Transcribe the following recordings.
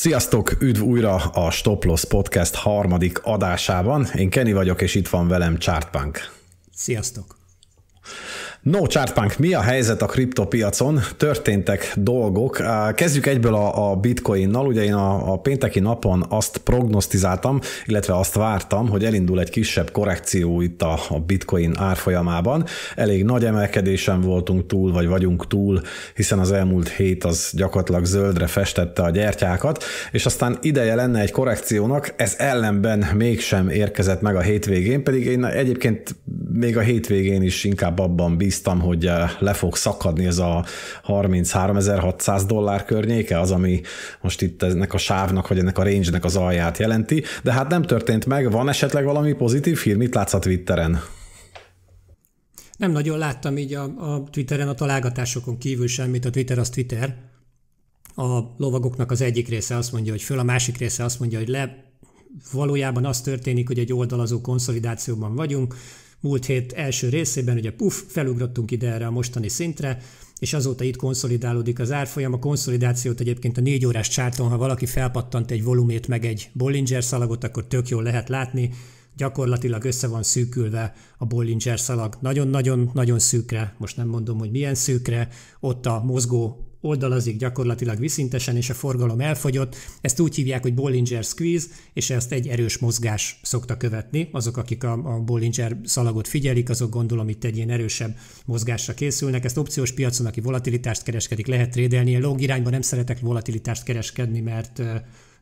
Sziasztok, üdv újra a Loss Podcast harmadik adásában. Én Kenny vagyok, és itt van velem Chartbank. Sziasztok! No, Chartpunk, mi a helyzet a kriptopiacon? Történtek dolgok. Kezdjük egyből a, a bitcoinnal. Ugye én a, a pénteki napon azt prognosztizáltam, illetve azt vártam, hogy elindul egy kisebb korrekció itt a, a bitcoin árfolyamában. Elég nagy emelkedésen voltunk túl, vagy vagyunk túl, hiszen az elmúlt hét az gyakorlatilag zöldre festette a gyertyákat, és aztán ideje lenne egy korrekciónak, ez ellenben mégsem érkezett meg a hétvégén, pedig én egyébként még a hétvégén is inkább abban bíztam, bíztam, hogy eh, le fog szakadni ez a 33.600 dollár környéke, az, ami most itt ennek a sávnak, vagy ennek a range-nek az alját jelenti, de hát nem történt meg. Van esetleg valami pozitív hír? Mit látsz a Twitteren? Nem nagyon láttam így a, a Twitteren a találgatásokon kívül semmit, a Twitter az Twitter. A lovagoknak az egyik része azt mondja, hogy föl, a másik része azt mondja, hogy le. Valójában az történik, hogy egy oldalazó konszolidációban vagyunk, Múlt hét első részében ugye puff, felugrottunk ide erre a mostani szintre, és azóta itt konszolidálódik az árfolyam. A konszolidációt egyébként a négy órás csárton, ha valaki felpattant egy volumét meg egy Bollinger szalagot, akkor tök jól lehet látni, gyakorlatilag össze van szűkülve a Bollinger szalag nagyon-nagyon-nagyon szűkre, most nem mondom, hogy milyen szűkre, ott a mozgó oldalazik gyakorlatilag viszintesen, és a forgalom elfogyott. Ezt úgy hívják, hogy Bollinger Squeeze, és ezt egy erős mozgás szokta követni. Azok, akik a, a Bollinger szalagot figyelik, azok gondolom itt egy ilyen erősebb mozgásra készülnek. Ezt opciós piacon, aki volatilitást kereskedik, lehet trédelni. Én long irányban nem szeretek volatilitást kereskedni, mert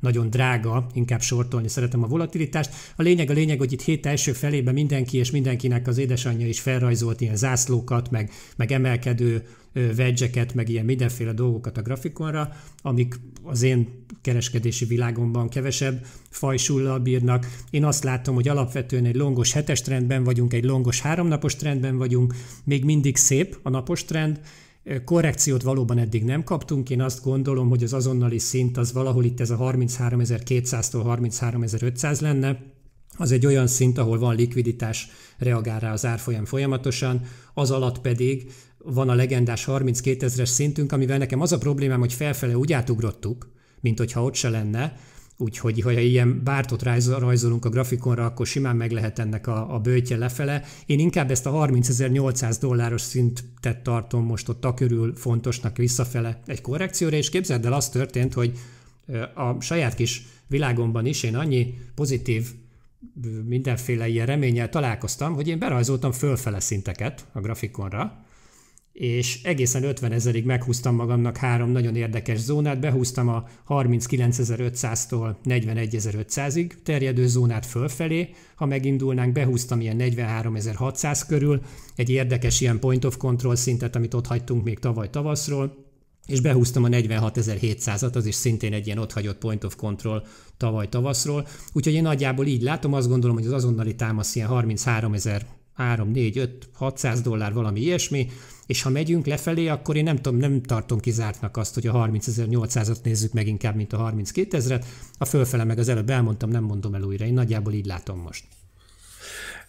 nagyon drága, inkább sortolni szeretem a volatilitást. A lényeg a lényeg, hogy itt hét első felében mindenki és mindenkinek az édesanyja is felrajzolt ilyen zászlókat, meg, meg emelkedő vegyeket, meg ilyen mindenféle dolgokat a grafikonra, amik az én kereskedési világomban kevesebb fajsullal bírnak. Én azt látom, hogy alapvetően egy longos hetes trendben vagyunk, egy longos háromnapos trendben vagyunk, még mindig szép a napos trend, Korrekciót valóban eddig nem kaptunk, én azt gondolom, hogy az azonnali szint az valahol itt ez a 33.200-tól 33.500 lenne, az egy olyan szint, ahol van likviditás, reagál rá az árfolyam folyamatosan, az alatt pedig van a legendás 32.000 es szintünk, amivel nekem az a problémám, hogy felfele úgy átugrottuk, mint hogyha ott se lenne, Úgyhogy, ha ilyen bártot rajzolunk a grafikonra, akkor simán meg lehet ennek a, a bőtje lefele. Én inkább ezt a 30.800 dolláros szintet tartom most ott a körül fontosnak visszafele egy korrekcióra, és képzeld el, az történt, hogy a saját kis világomban is én annyi pozitív mindenféle ilyen reménnyel találkoztam, hogy én berajzoltam fölfele szinteket a grafikonra, és egészen 50 ezerig meghúztam magamnak három nagyon érdekes zónát, behúztam a 39.500-tól 41.500-ig terjedő zónát fölfelé, ha megindulnánk, behúztam ilyen 43.600 körül, egy érdekes ilyen point of control szintet, amit ott hagytunk még tavaly tavaszról, és behúztam a 46.700-at, az is szintén egy ilyen otthagyott point of control tavaly tavaszról, úgyhogy én nagyjából így látom, azt gondolom, hogy az azonnali támasz ilyen 33.000, 3, 4, 5, 600 dollár, valami ilyesmi, és ha megyünk lefelé, akkor én nem tudom, nem tartom kizártnak azt, hogy a 30.800-at nézzük meg inkább, mint a 32.000-et. A fölfele meg az előbb elmondtam, nem mondom el újra, én nagyjából így látom most.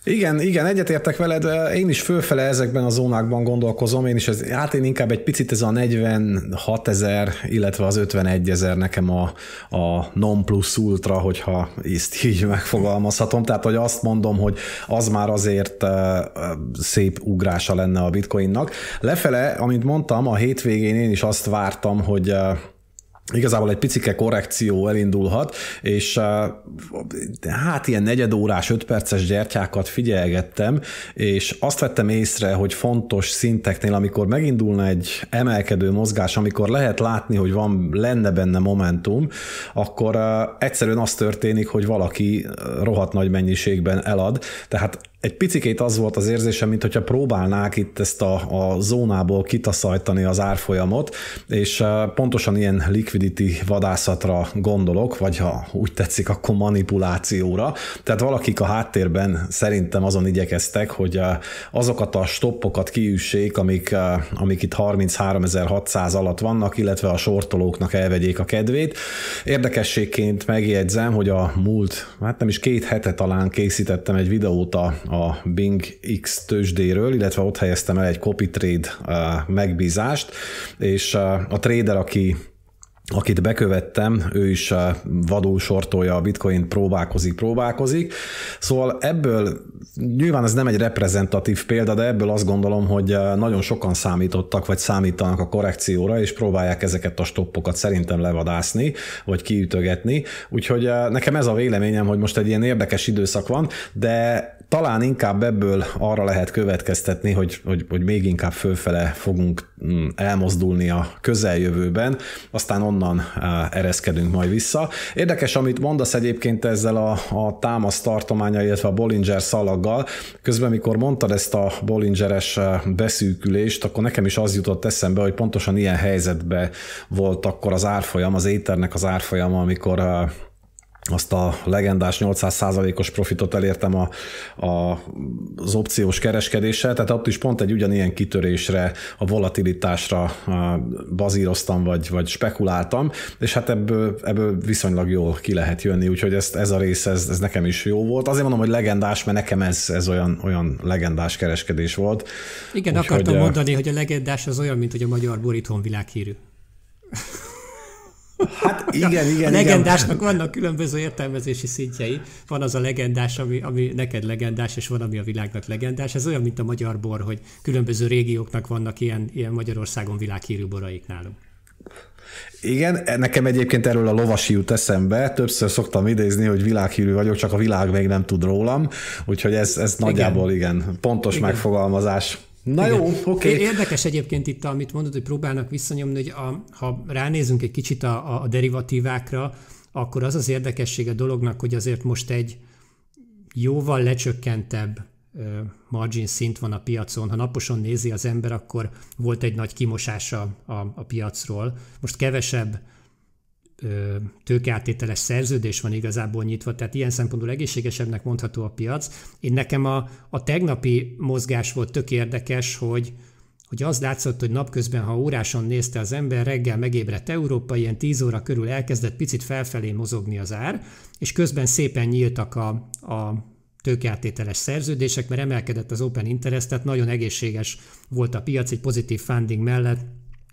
Igen, igen, egyetértek veled, én is fölfele ezekben a zónákban gondolkozom, én is, ez, hát én inkább egy picit ez a 46 ezer, illetve az 51 ezer nekem a, a non plus ultra, hogyha ezt így megfogalmazhatom, tehát hogy azt mondom, hogy az már azért szép ugrása lenne a bitcoinnak. Lefele, amint mondtam, a hétvégén én is azt vártam, hogy igazából egy picike korrekció elindulhat, és hát ilyen negyed öt ötperces gyertyákat figyelgettem, és azt vettem észre, hogy fontos szinteknél, amikor megindulna egy emelkedő mozgás, amikor lehet látni, hogy van, lenne benne momentum, akkor egyszerűen az történik, hogy valaki rohadt nagy mennyiségben elad, tehát egy picikét az volt az érzésem, mint hogyha próbálnák itt ezt a, a zónából kitaszajtani az árfolyamot, és pontosan ilyen liquidity vadászatra gondolok, vagy ha úgy tetszik, akkor manipulációra. Tehát valakik a háttérben szerintem azon igyekeztek, hogy azokat a stoppokat kiüssék, amik, amik itt 33.600 alatt vannak, illetve a sortolóknak elvegyék a kedvét. Érdekességként megjegyzem, hogy a múlt, hát nem is két hete talán készítettem egy videót a a Bing X tőzsdéről, illetve ott helyeztem el egy copy trade uh, megbízást, és uh, a trader, aki akit bekövettem, ő is uh, vadul sortolja a bitcoin próbálkozik, próbálkozik. Szóval ebből nyilván ez nem egy reprezentatív példa, de ebből azt gondolom, hogy nagyon sokan számítottak, vagy számítanak a korrekcióra, és próbálják ezeket a stoppokat szerintem levadászni, vagy kiütögetni. Úgyhogy nekem ez a véleményem, hogy most egy ilyen érdekes időszak van, de talán inkább ebből arra lehet következtetni, hogy, hogy, hogy még inkább fölfele fogunk mm, elmozdulni a közeljövőben, aztán onnan ereszkedünk majd vissza. Érdekes, amit mondasz egyébként ezzel a, a támasz tartománya, illetve a Bollinger szalaggal. Közben, mikor mondtad ezt a Bollingeres beszűkülést, akkor nekem is az jutott eszembe, hogy pontosan ilyen helyzetben volt akkor az árfolyam, az éternek az árfolyama, amikor azt a legendás 800%-os profitot elértem a, a, az opciós kereskedéssel, tehát ott is pont egy ugyanilyen kitörésre, a volatilitásra bazíroztam, vagy, vagy spekuláltam, és hát ebből, ebből viszonylag jól ki lehet jönni, úgyhogy ezt, ez a rész, ez, ez nekem is jó volt. Azért mondom, hogy legendás, mert nekem ez, ez olyan, olyan legendás kereskedés volt. Igen, úgyhogy... akartam mondani, hogy a legendás az olyan, mint hogy a magyar borítón világhírű. Hát igen, igen. A legendásnak igen. vannak különböző értelmezési szintjei. Van az a legendás, ami, ami neked legendás, és van, ami a világnak legendás. Ez olyan, mint a magyar bor, hogy különböző régióknak vannak ilyen, ilyen Magyarországon világhírű boraik nálunk. Igen, nekem egyébként erről a lovasi jut eszembe, többször szoktam idézni, hogy világhírű vagyok, csak a világ még nem tud rólam, úgyhogy ez, ez igen. nagyjából igen, pontos igen. megfogalmazás. Na jó, oké. Okay. Érdekes egyébként itt, amit mondod, hogy próbálnak visszanyomni, hogy a, ha ránézünk egy kicsit a, a derivatívákra, akkor az az érdekessége dolognak, hogy azért most egy jóval lecsökkentebb margin szint van a piacon. Ha naposan nézi az ember, akkor volt egy nagy kimosása a, a piacról. Most kevesebb tőkeáttételes szerződés van igazából nyitva, tehát ilyen szempontból egészségesebbnek mondható a piac. Én nekem a, a tegnapi mozgás volt tök érdekes, hogy, hogy az látszott, hogy napközben, ha óráson nézte az ember, reggel megébredt Európa, ilyen 10 óra körül elkezdett picit felfelé mozogni az ár, és közben szépen nyíltak a, a tőkeáttételes szerződések, mert emelkedett az open interest, tehát nagyon egészséges volt a piac egy pozitív funding mellett,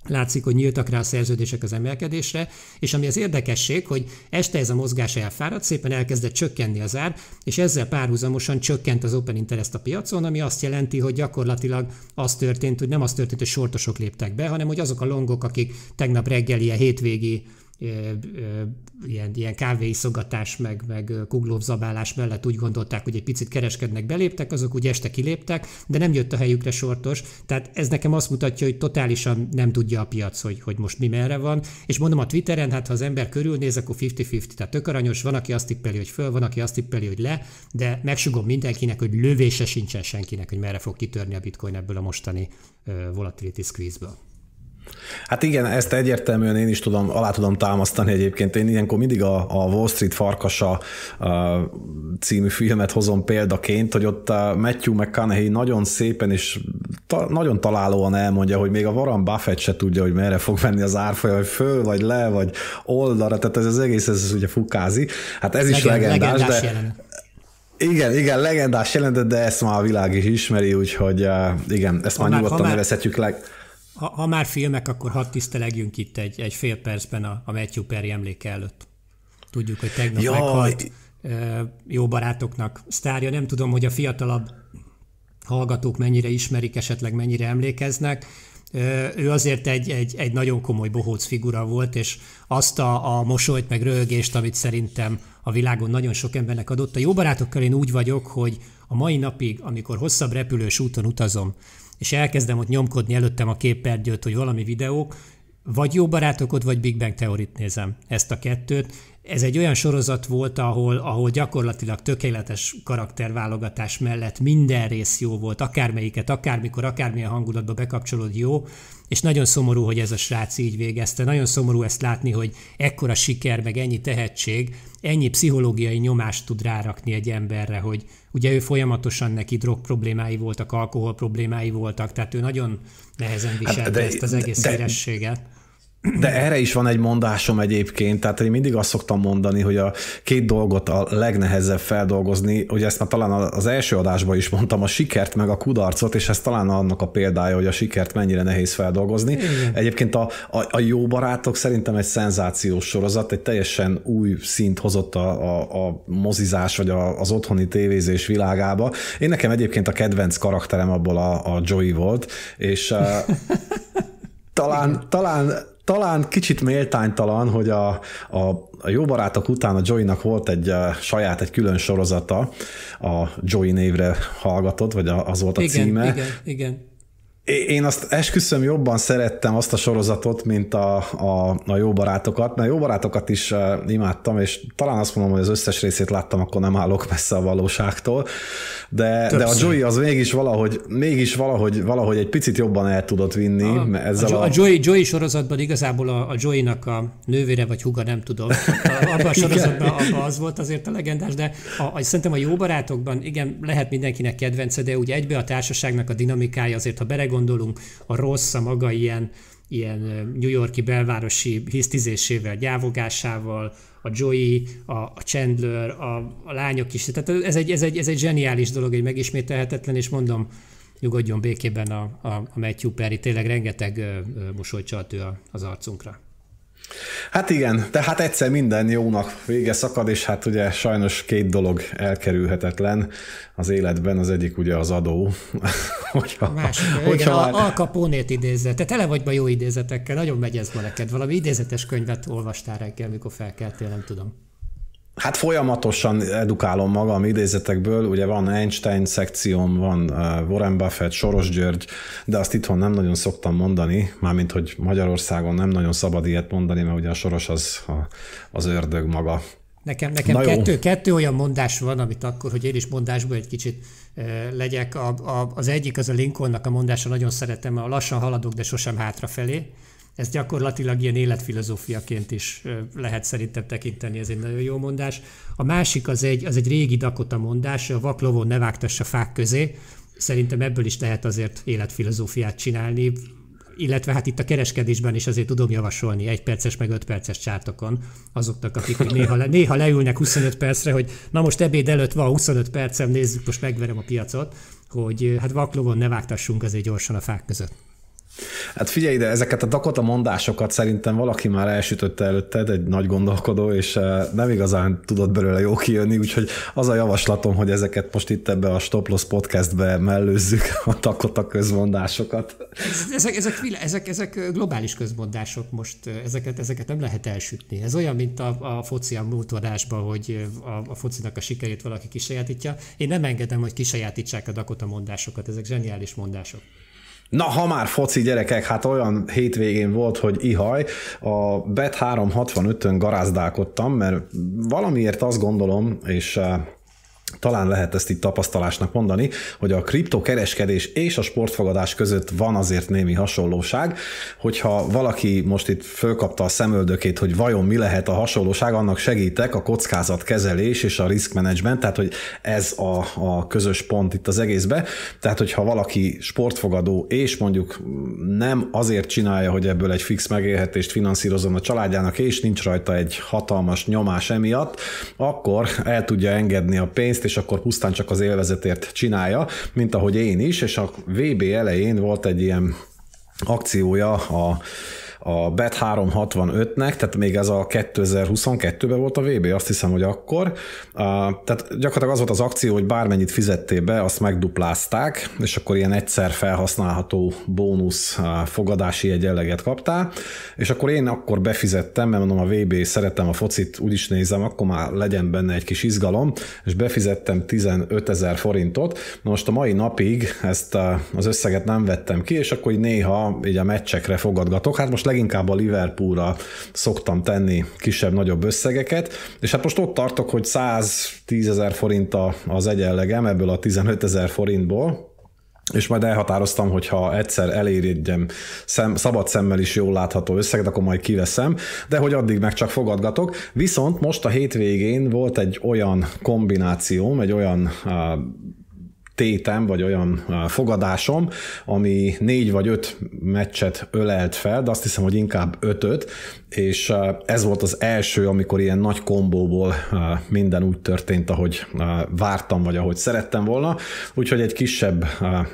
Látszik, hogy nyíltak rá a szerződések az emelkedésre, és ami az érdekesség, hogy este ez a mozgás elfáradt, szépen elkezdett csökkenni az ár, és ezzel párhuzamosan csökkent az open interest a piacon, ami azt jelenti, hogy gyakorlatilag az történt, hogy nem az történt, hogy sortosok léptek be, hanem hogy azok a longok, akik tegnap reggel ilyen hétvégi ilyen, ilyen kávéiszogatás, meg, meg kuglóvzabálás mellett úgy gondolták, hogy egy picit kereskednek, beléptek, azok úgy este kiléptek, de nem jött a helyükre sortos. Tehát ez nekem azt mutatja, hogy totálisan nem tudja a piac, hogy, hogy most mi merre van. És mondom a Twitteren, hát ha az ember körülnéz, akkor 50-50, tehát tök aranyos, van, aki azt tippeli, hogy föl, van, aki azt tippeli, hogy le, de megsugom mindenkinek, hogy lövése sincsen senkinek, hogy merre fog kitörni a bitcoin ebből a mostani volatility squeeze-ből. Hát igen, ezt egyértelműen én is tudom, alá tudom támasztani egyébként. Én ilyenkor mindig a, a Wall Street Farkasa a, című filmet hozom példaként, hogy ott Matthew McConaughey nagyon szépen és ta, nagyon találóan elmondja, hogy még a Warren Buffett se tudja, hogy merre fog menni az árfolyam, hogy föl vagy le, vagy oldalra, tehát ez az egész, ez, ez ugye fukázi. Hát ez, ez is legend, legendás, legendás de... Igen, igen, legendás jelentet, de ezt már a világ is ismeri, úgyhogy igen, ezt ha már, nyugodtan nevezhetjük leg ha, ha már filmek, akkor hadd tisztelegjünk itt egy, egy fél percben a, a Matthew Perry emléke előtt. Tudjuk, hogy tegnap Jaj. meghalt jó barátoknak sztárja. Nem tudom, hogy a fiatalabb hallgatók mennyire ismerik, esetleg mennyire emlékeznek. Ő azért egy, egy, egy nagyon komoly bohóc figura volt, és azt a, a mosolyt meg röhögést, amit szerintem a világon nagyon sok embernek adott. A jó barátokkal én úgy vagyok, hogy a mai napig, amikor hosszabb repülős úton utazom, és elkezdem ott nyomkodni előttem a képernyőt, hogy valami videók, vagy jó barátokod, vagy Big Bang Theorit nézem, ezt a kettőt. Ez egy olyan sorozat volt, ahol, ahol gyakorlatilag tökéletes karakterválogatás mellett minden rész jó volt, akármelyiket, akármikor, akármilyen hangulatba bekapcsolod jó, és nagyon szomorú, hogy ez a srác így végezte, nagyon szomorú ezt látni, hogy ekkora siker, meg ennyi tehetség, ennyi pszichológiai nyomást tud rárakni egy emberre, hogy ugye ő folyamatosan neki drog problémái voltak, alkohol problémái voltak, tehát ő nagyon nehezen hát viselte hát de, ezt az egész de, érességet. De erre is van egy mondásom egyébként, tehát én mindig azt szoktam mondani, hogy a két dolgot a legnehezebb feldolgozni, hogy ezt már talán az első adásban is mondtam, a sikert meg a kudarcot, és ez talán annak a példája, hogy a sikert mennyire nehéz feldolgozni. Igen. Egyébként a, a, a jó barátok szerintem egy szenzációs sorozat, egy teljesen új szint hozott a, a, a mozizás, vagy a, az otthoni tévézés világába. Én nekem egyébként a kedvenc karakterem abból a, a Joey volt, és talán, talán talán kicsit méltánytalan, hogy a, a, a jó barátok után a Joey-nak volt egy a, eh, saját, egy külön sorozata, a Joey névre hallgatott, vagy a, az volt a igen, címe. Igen, igen én azt esküszöm jobban szerettem azt a sorozatot, mint a, a, a jó barátokat, mert jó barátokat is eh, imádtam, és talán azt mondom, hogy az összes részét láttam, akkor nem állok messze a valóságtól, de, Többször. de a Joey az mégis valahogy, mégis valahogy, valahogy egy picit jobban el tudott vinni. A, ezzel a, a, a Joey, Joey sorozatban igazából a, a Joey-nak a nővére vagy huga, nem tudom, abban a sorozatban abban az volt azért a legendás, de a, a, szerintem a jó barátokban, igen, lehet mindenkinek kedvence, de ugye egybe a társaságnak a dinamikája azért, ha bereg belegondolunk, a rossz a maga ilyen, ilyen New Yorki belvárosi hisztizésével, gyávogásával, a Joey, a, a Chandler, a, a lányok is. Tehát ez egy, ez, egy, ez egy zseniális dolog, egy megismételhetetlen, és mondom, nyugodjon békében a, a, a Matthew Perry, tényleg rengeteg mosolycsalt ő az arcunkra. Hát igen, de hát egyszer minden jónak vége szakad, és hát ugye sajnos két dolog elkerülhetetlen az életben, az egyik ugye az adó. hogyha, Másik, hogyha igen, már... Al Capone-t idézze. Te tele vagy ma jó idézetekkel, nagyon megy ez ma neked. Valami idézetes könyvet olvastál reggel, mikor felkeltél, nem tudom. Hát folyamatosan edukálom magam idézetekből, ugye van Einstein szekcióm, van Warren Buffett, Soros György, de azt itthon nem nagyon szoktam mondani, mármint, hogy Magyarországon nem nagyon szabad ilyet mondani, mert ugye a Soros az az ördög maga. Nekem, nekem kettő, kettő olyan mondás van, amit akkor, hogy én is mondásból egy kicsit legyek. A, a, az egyik az a Lincolnnak a mondása, nagyon szeretem, a lassan haladok, de sosem hátrafelé. Ez gyakorlatilag ilyen életfilozófiaként is lehet szerintem tekinteni, ez egy nagyon jó mondás. A másik az egy, az egy régi Dakota mondás, a vaklovon ne vágtassa fák közé. Szerintem ebből is lehet azért életfilozófiát csinálni, illetve hát itt a kereskedésben is azért tudom javasolni egy perces meg öt perces csártokon azoknak, akik néha, le, néha leülnek 25 percre, hogy na most ebéd előtt van 25 percem, nézzük, most megverem a piacot, hogy hát vaklovon ne vágtassunk azért gyorsan a fák között. Hát figyelj ide, ezeket a Dakota mondásokat szerintem valaki már elsütötte előtted, egy nagy gondolkodó, és eh, nem igazán tudott belőle jó kijönni, úgyhogy az a javaslatom, hogy ezeket most itt ebbe a Stoploss podcastbe mellőzzük a Dakota közmondásokat. Ezek, ezek, ezek, ezek globális közmondások most, eh, ezeket, ezeket nem lehet elsütni. Ez olyan, mint a, a foci a múltadásban, hogy eh, a, a focinak a sikerét valaki kisajátítja. Én nem engedem, hogy kisajátítsák a Dakota mondásokat, ezek zseniális mondások. Na, ha már foci gyerekek, hát olyan hétvégén volt, hogy ihaj, a Bet 365-ön garázdálkodtam, mert valamiért azt gondolom, és eh, talán lehet ezt itt tapasztalásnak mondani, hogy a kriptokereskedés és a sportfogadás között van azért némi hasonlóság, hogyha valaki most itt fölkapta a szemöldökét, hogy vajon mi lehet a hasonlóság, annak segítek a kockázatkezelés és a risk management, tehát hogy ez a, a közös pont itt az egészbe, tehát hogyha valaki sportfogadó és mondjuk nem azért csinálja, hogy ebből egy fix megélhetést finanszírozom a családjának, és nincs rajta egy hatalmas nyomás emiatt, akkor el tudja engedni a pénzt, pénzt, és akkor pusztán csak az élvezetért csinálja, mint ahogy én is, és a VB elején volt egy ilyen akciója a a Bet 365-nek, tehát még ez a 2022-ben volt a VB, azt hiszem, hogy akkor. Tehát gyakorlatilag az volt az akció, hogy bármennyit fizettél be, azt megduplázták, és akkor ilyen egyszer felhasználható bónusz fogadási egyenleget kaptál, és akkor én akkor befizettem, mert mondom a VB szeretem a focit, úgy is nézem, akkor már legyen benne egy kis izgalom, és befizettem 15 ezer forintot. Na most a mai napig ezt az összeget nem vettem ki, és akkor így néha így a meccsekre fogadgatok. Hát most leginkább a Liverpoolra szoktam tenni kisebb-nagyobb összegeket, és hát most ott tartok, hogy 110 ezer forint az egyenlegem ebből a 15 ezer forintból, és majd elhatároztam, hogy ha egyszer elérjem szem, szabad szemmel is jól látható összeget, akkor majd kiveszem, de hogy addig meg csak fogadgatok. Viszont most a hétvégén volt egy olyan kombinációm, egy olyan uh, tétem, vagy olyan fogadásom, ami négy vagy öt meccset ölelt fel, de azt hiszem, hogy inkább ötöt, és ez volt az első, amikor ilyen nagy kombóból minden úgy történt, ahogy vártam, vagy ahogy szerettem volna, úgyhogy egy kisebb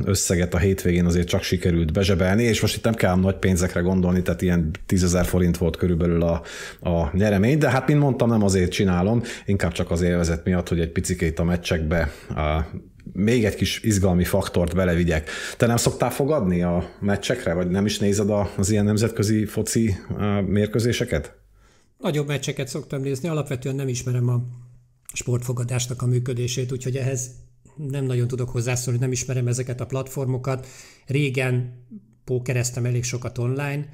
összeget a hétvégén azért csak sikerült bezsebelni, és most itt nem kell nagy pénzekre gondolni, tehát ilyen tízezer forint volt körülbelül a, a nyeremény, de hát mint mondtam, nem azért csinálom, inkább csak az élvezet miatt, hogy egy picikét a meccsekbe még egy kis izgalmi faktort belevigyek. Te nem szoktál fogadni a meccsekre, vagy nem is nézed az ilyen nemzetközi foci mérkőzéseket? Nagyobb meccseket szoktam nézni, alapvetően nem ismerem a sportfogadásnak a működését, úgyhogy ehhez nem nagyon tudok hozzászólni, nem ismerem ezeket a platformokat. Régen pókereztem elég sokat online,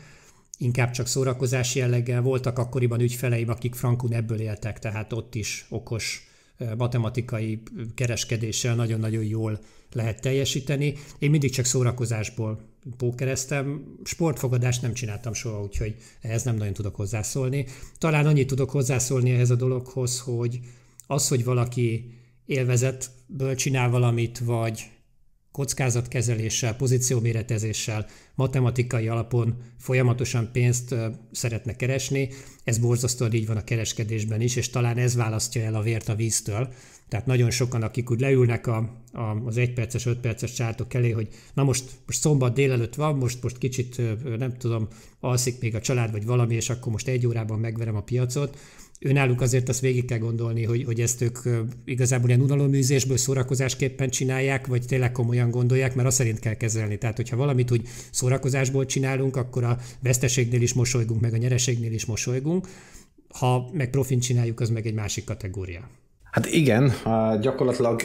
inkább csak szórakozás jelleggel. Voltak akkoriban ügyfeleim, akik frankun ebből éltek, tehát ott is okos matematikai kereskedéssel nagyon-nagyon jól lehet teljesíteni. Én mindig csak szórakozásból pókereztem, sportfogadást nem csináltam soha, úgyhogy ehhez nem nagyon tudok hozzászólni. Talán annyit tudok hozzászólni ehhez a dologhoz, hogy az, hogy valaki élvezetből csinál valamit, vagy kockázatkezeléssel, pozícióméretezéssel, matematikai alapon folyamatosan pénzt szeretne keresni. Ez borzasztóan így van a kereskedésben is, és talán ez választja el a vért a víztől. Tehát nagyon sokan, akik úgy leülnek a, a, az egyperces, perces, perces csártok elé, hogy na most, most szombat délelőtt van, most, most kicsit nem tudom, alszik még a család vagy valami, és akkor most egy órában megverem a piacot náluk azért azt végig kell gondolni, hogy, hogy ezt ők igazából ilyen unaloműzésből szórakozásképpen csinálják, vagy tényleg komolyan gondolják, mert azt szerint kell kezelni. Tehát, hogyha valamit úgy szórakozásból csinálunk, akkor a veszteségnél is mosolygunk, meg a nyereségnél is mosolygunk. Ha meg profin csináljuk, az meg egy másik kategória. Hát igen, gyakorlatilag,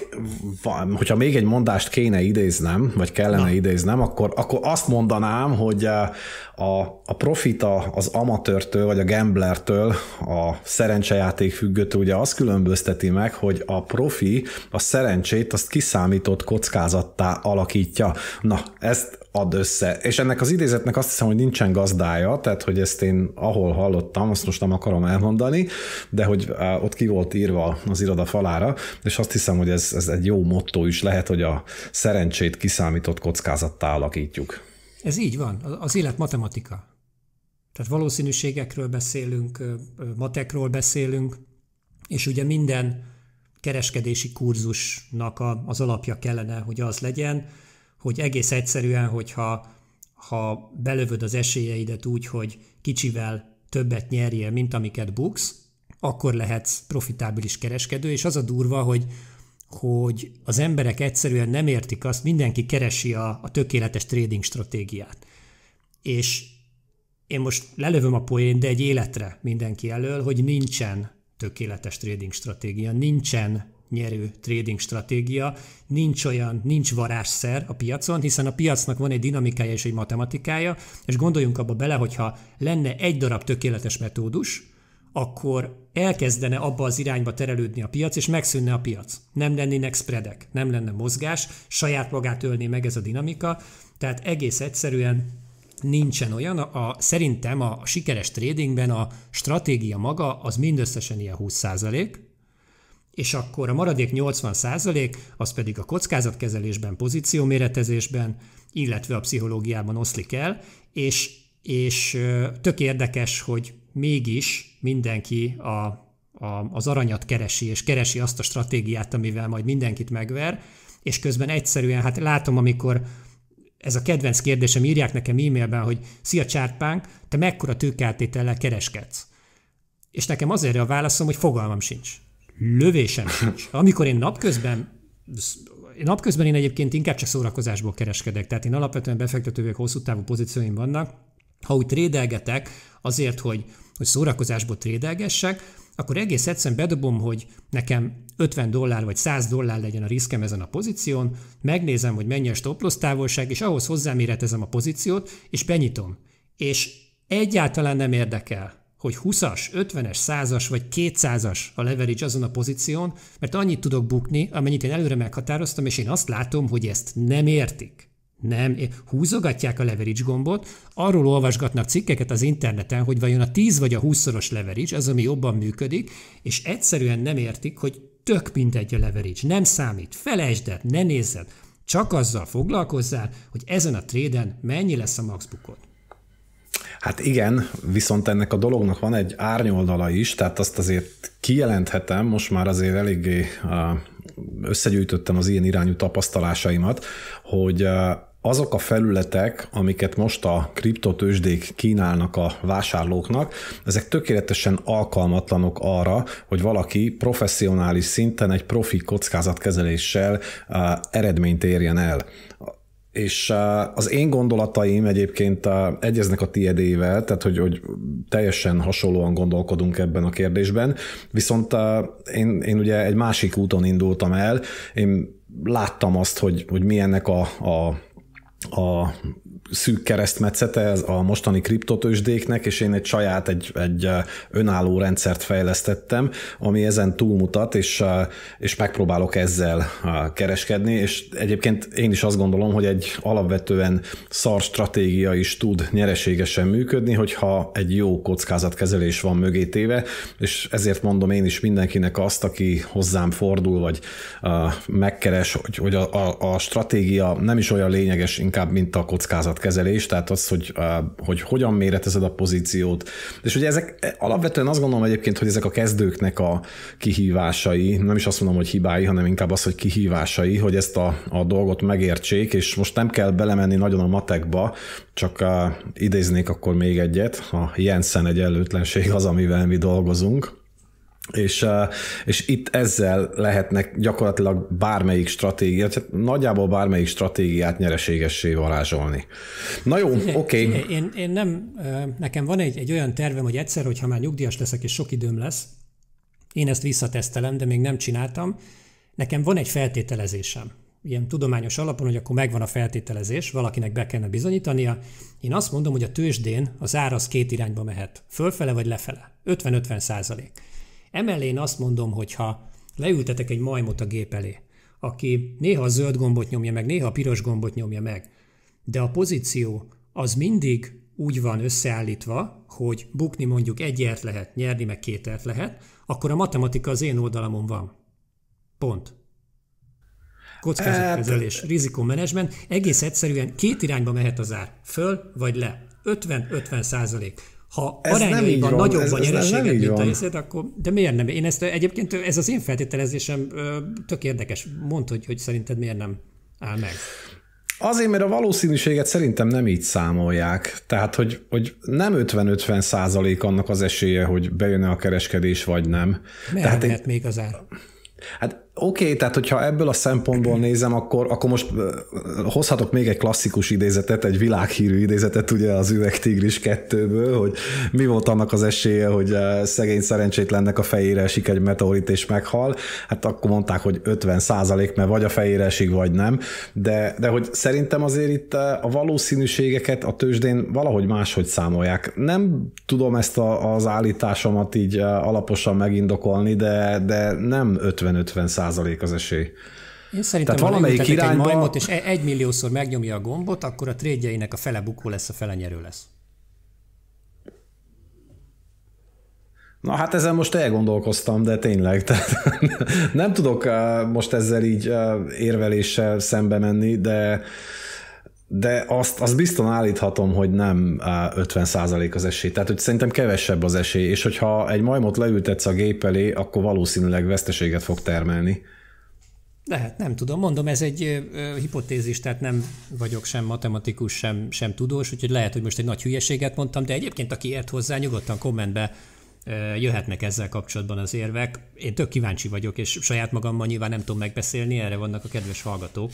hogyha még egy mondást kéne idéznem, vagy kellene Na. idéznem, akkor, akkor azt mondanám, hogy a, a profita az amatőrtől, vagy a gamblertől, a szerencsejáték függőtől ugye azt különbözteti meg, hogy a profi a szerencsét azt kiszámított kockázattá alakítja. Na, ezt ad össze. És ennek az idézetnek azt hiszem, hogy nincsen gazdája, tehát hogy ezt én ahol hallottam, azt most nem akarom elmondani, de hogy ott ki volt írva az iroda falára, és azt hiszem, hogy ez, ez egy jó motto is lehet, hogy a szerencsét kiszámított kockázattá alakítjuk. Ez így van, az élet matematika. Tehát valószínűségekről beszélünk, matekról beszélünk, és ugye minden kereskedési kurzusnak az alapja kellene, hogy az legyen, hogy egész egyszerűen, hogyha ha belövöd az esélyeidet úgy, hogy kicsivel többet nyerjél, mint amiket buksz, akkor lehetsz profitábilis kereskedő, és az a durva, hogy hogy az emberek egyszerűen nem értik azt, mindenki keresi a, a tökéletes trading stratégiát. És én most lelövöm a poén, de egy életre mindenki elől, hogy nincsen tökéletes trading stratégia, nincsen nyerő trading stratégia. Nincs olyan, nincs varázsszer a piacon, hiszen a piacnak van egy dinamikája és egy matematikája, és gondoljunk abba bele, hogyha lenne egy darab tökéletes metódus, akkor elkezdene abba az irányba terelődni a piac, és megszűnne a piac. Nem lennének spreadek, nem lenne mozgás, saját magát ölné meg ez a dinamika, tehát egész egyszerűen nincsen olyan. A, a, szerintem a, a sikeres tradingben a stratégia maga az mindösszesen ilyen 20 százalék, és akkor a maradék 80% az pedig a kockázatkezelésben, pozícióméretezésben, illetve a pszichológiában oszlik el, és, és tök érdekes, hogy mégis mindenki a, a, az aranyat keresi, és keresi azt a stratégiát, amivel majd mindenkit megver, és közben egyszerűen, hát látom, amikor ez a kedvenc kérdésem, írják nekem e-mailben, hogy szia csárpánk, te mekkora tőkátétellel kereskedsz? És nekem azért a válaszom, hogy fogalmam sincs lövésem sincs. Amikor én napközben napközben én egyébként inkább csak szórakozásból kereskedek, tehát én alapvetően befektetővék hosszú távú pozícióim vannak, ha úgy trédelgetek azért, hogy, hogy szórakozásból trédelgessek, akkor egész egyszerűen bedobom, hogy nekem 50 dollár vagy 100 dollár legyen a riskem ezen a pozíción, megnézem, hogy mennyi a loss távolság, és ahhoz hozzáméretezem a pozíciót, és benyitom. És egyáltalán nem érdekel, hogy 20-as, 50-es, 100-as vagy 200-as a leverage azon a pozíción, mert annyit tudok bukni, amennyit én előre meghatároztam, és én azt látom, hogy ezt nem értik. Nem, húzogatják a leverage gombot, arról olvasgatnak cikkeket az interneten, hogy vajon a 10 vagy a 20-szoros leverage az, ami jobban működik, és egyszerűen nem értik, hogy tök mindegy a leverage, nem számít, felejtsd el, ne nézzed, csak azzal foglalkozzál, hogy ezen a tréden mennyi lesz a max bukod. Hát igen, viszont ennek a dolognak van egy árnyoldala is, tehát azt azért kijelenthetem, most már azért eléggé összegyűjtöttem az ilyen irányú tapasztalásaimat, hogy azok a felületek, amiket most a kriptotősdék kínálnak a vásárlóknak, ezek tökéletesen alkalmatlanok arra, hogy valaki professzionális szinten egy profi kockázatkezeléssel eredményt érjen el és az én gondolataim egyébként egyeznek a tiedével, tehát hogy, hogy teljesen hasonlóan gondolkodunk ebben a kérdésben, viszont én, én ugye egy másik úton indultam el, én láttam azt, hogy, hogy milyennek a, a a szűk keresztmetszete ez a mostani kriptotősdéknek, és én egy saját, egy, egy önálló rendszert fejlesztettem, ami ezen túlmutat, és, és megpróbálok ezzel kereskedni, és egyébként én is azt gondolom, hogy egy alapvetően szar stratégia is tud nyereségesen működni, hogyha egy jó kockázatkezelés van mögé téve, és ezért mondom én is mindenkinek azt, aki hozzám fordul, vagy megkeres, hogy, hogy a, a, a stratégia nem is olyan lényeges, inkább mint a kockázat kockázatkezelés, tehát az, hogy, hogy hogyan méretezed a pozíciót. És ugye ezek alapvetően azt gondolom egyébként, hogy ezek a kezdőknek a kihívásai, nem is azt mondom, hogy hibái, hanem inkább az, hogy kihívásai, hogy ezt a, a dolgot megértsék, és most nem kell belemenni nagyon a matekba, csak idéznék akkor még egyet, a Jensen egy előtlenség az, amivel mi dolgozunk és, és itt ezzel lehetnek gyakorlatilag bármelyik stratégiát, tehát nagyjából bármelyik stratégiát nyereségessé varázsolni. Na jó, oké. Okay. Én, én nem, nekem van egy, egy olyan tervem, hogy egyszer, hogyha már nyugdíjas leszek és sok időm lesz, én ezt visszatesztelem, de még nem csináltam, nekem van egy feltételezésem. Ilyen tudományos alapon, hogy akkor megvan a feltételezés, valakinek be kellene bizonyítania. Én azt mondom, hogy a tőzsdén az áraz az két irányba mehet, fölfele vagy lefele, 50-50 százalék. -50 Emellé én azt mondom, hogy ha leültetek egy majmot a gép elé, aki néha a zöld gombot nyomja meg, néha a piros gombot nyomja meg, de a pozíció az mindig úgy van összeállítva, hogy bukni mondjuk egyért lehet, nyerni meg kétért lehet, akkor a matematika az én oldalamon van. Pont. Kockázatkezelés, hát- rizikómenedzsment, egész egyszerűen két irányba mehet az ár, föl vagy le. 50-50 százalék ha arányaiban nagyobb a nyereséged, mint a részed, akkor de miért nem? Én ezt egyébként, ez az én feltételezésem tök érdekes. Mondd, hogy, hogy szerinted miért nem áll meg. Azért, mert a valószínűséget szerintem nem így számolják. Tehát, hogy, hogy nem 50-50 százalék annak az esélye, hogy bejön a kereskedés, vagy nem. Mert Tehát lehet én... még az ár. Hát Oké, okay, tehát hogyha ebből a szempontból nézem, akkor, akkor most hozhatok még egy klasszikus idézetet, egy világhírű idézetet ugye az Üvegtigris 2-ből, hogy mi volt annak az esélye, hogy szegény szerencsétlennek a fejére esik egy meteorit és meghal. Hát akkor mondták, hogy 50 százalék, mert vagy a fejére esik, vagy nem. De, de hogy szerintem azért itt a valószínűségeket a tőzsdén valahogy máshogy számolják. Nem tudom ezt a, az állításomat így alaposan megindokolni, de, de nem 50-50 százalék százalék az esély. Én szerintem, Tehát valamelyik irányba... egy majmot, és e- egy milliószor megnyomja a gombot, akkor a trédjeinek a fele bukó lesz, a fele nyerő lesz. Na hát ezen most elgondolkoztam, de tényleg, tehát nem tudok eh, most ezzel így eh, érveléssel szembe menni, de de azt, azt bizton állíthatom, hogy nem 50% az esély. Tehát, hogy szerintem kevesebb az esély, és hogyha egy majmot leültetsz a gép elé, akkor valószínűleg veszteséget fog termelni. Lehet, nem tudom, mondom, ez egy ö, hipotézis, tehát nem vagyok sem matematikus, sem, sem tudós, úgyhogy lehet, hogy most egy nagy hülyeséget mondtam, de egyébként aki ért hozzá, nyugodtan kommentbe ö, jöhetnek ezzel kapcsolatban az érvek. Én tök kíváncsi vagyok, és saját magammal nyilván nem tudom megbeszélni, erre vannak a kedves hallgatók.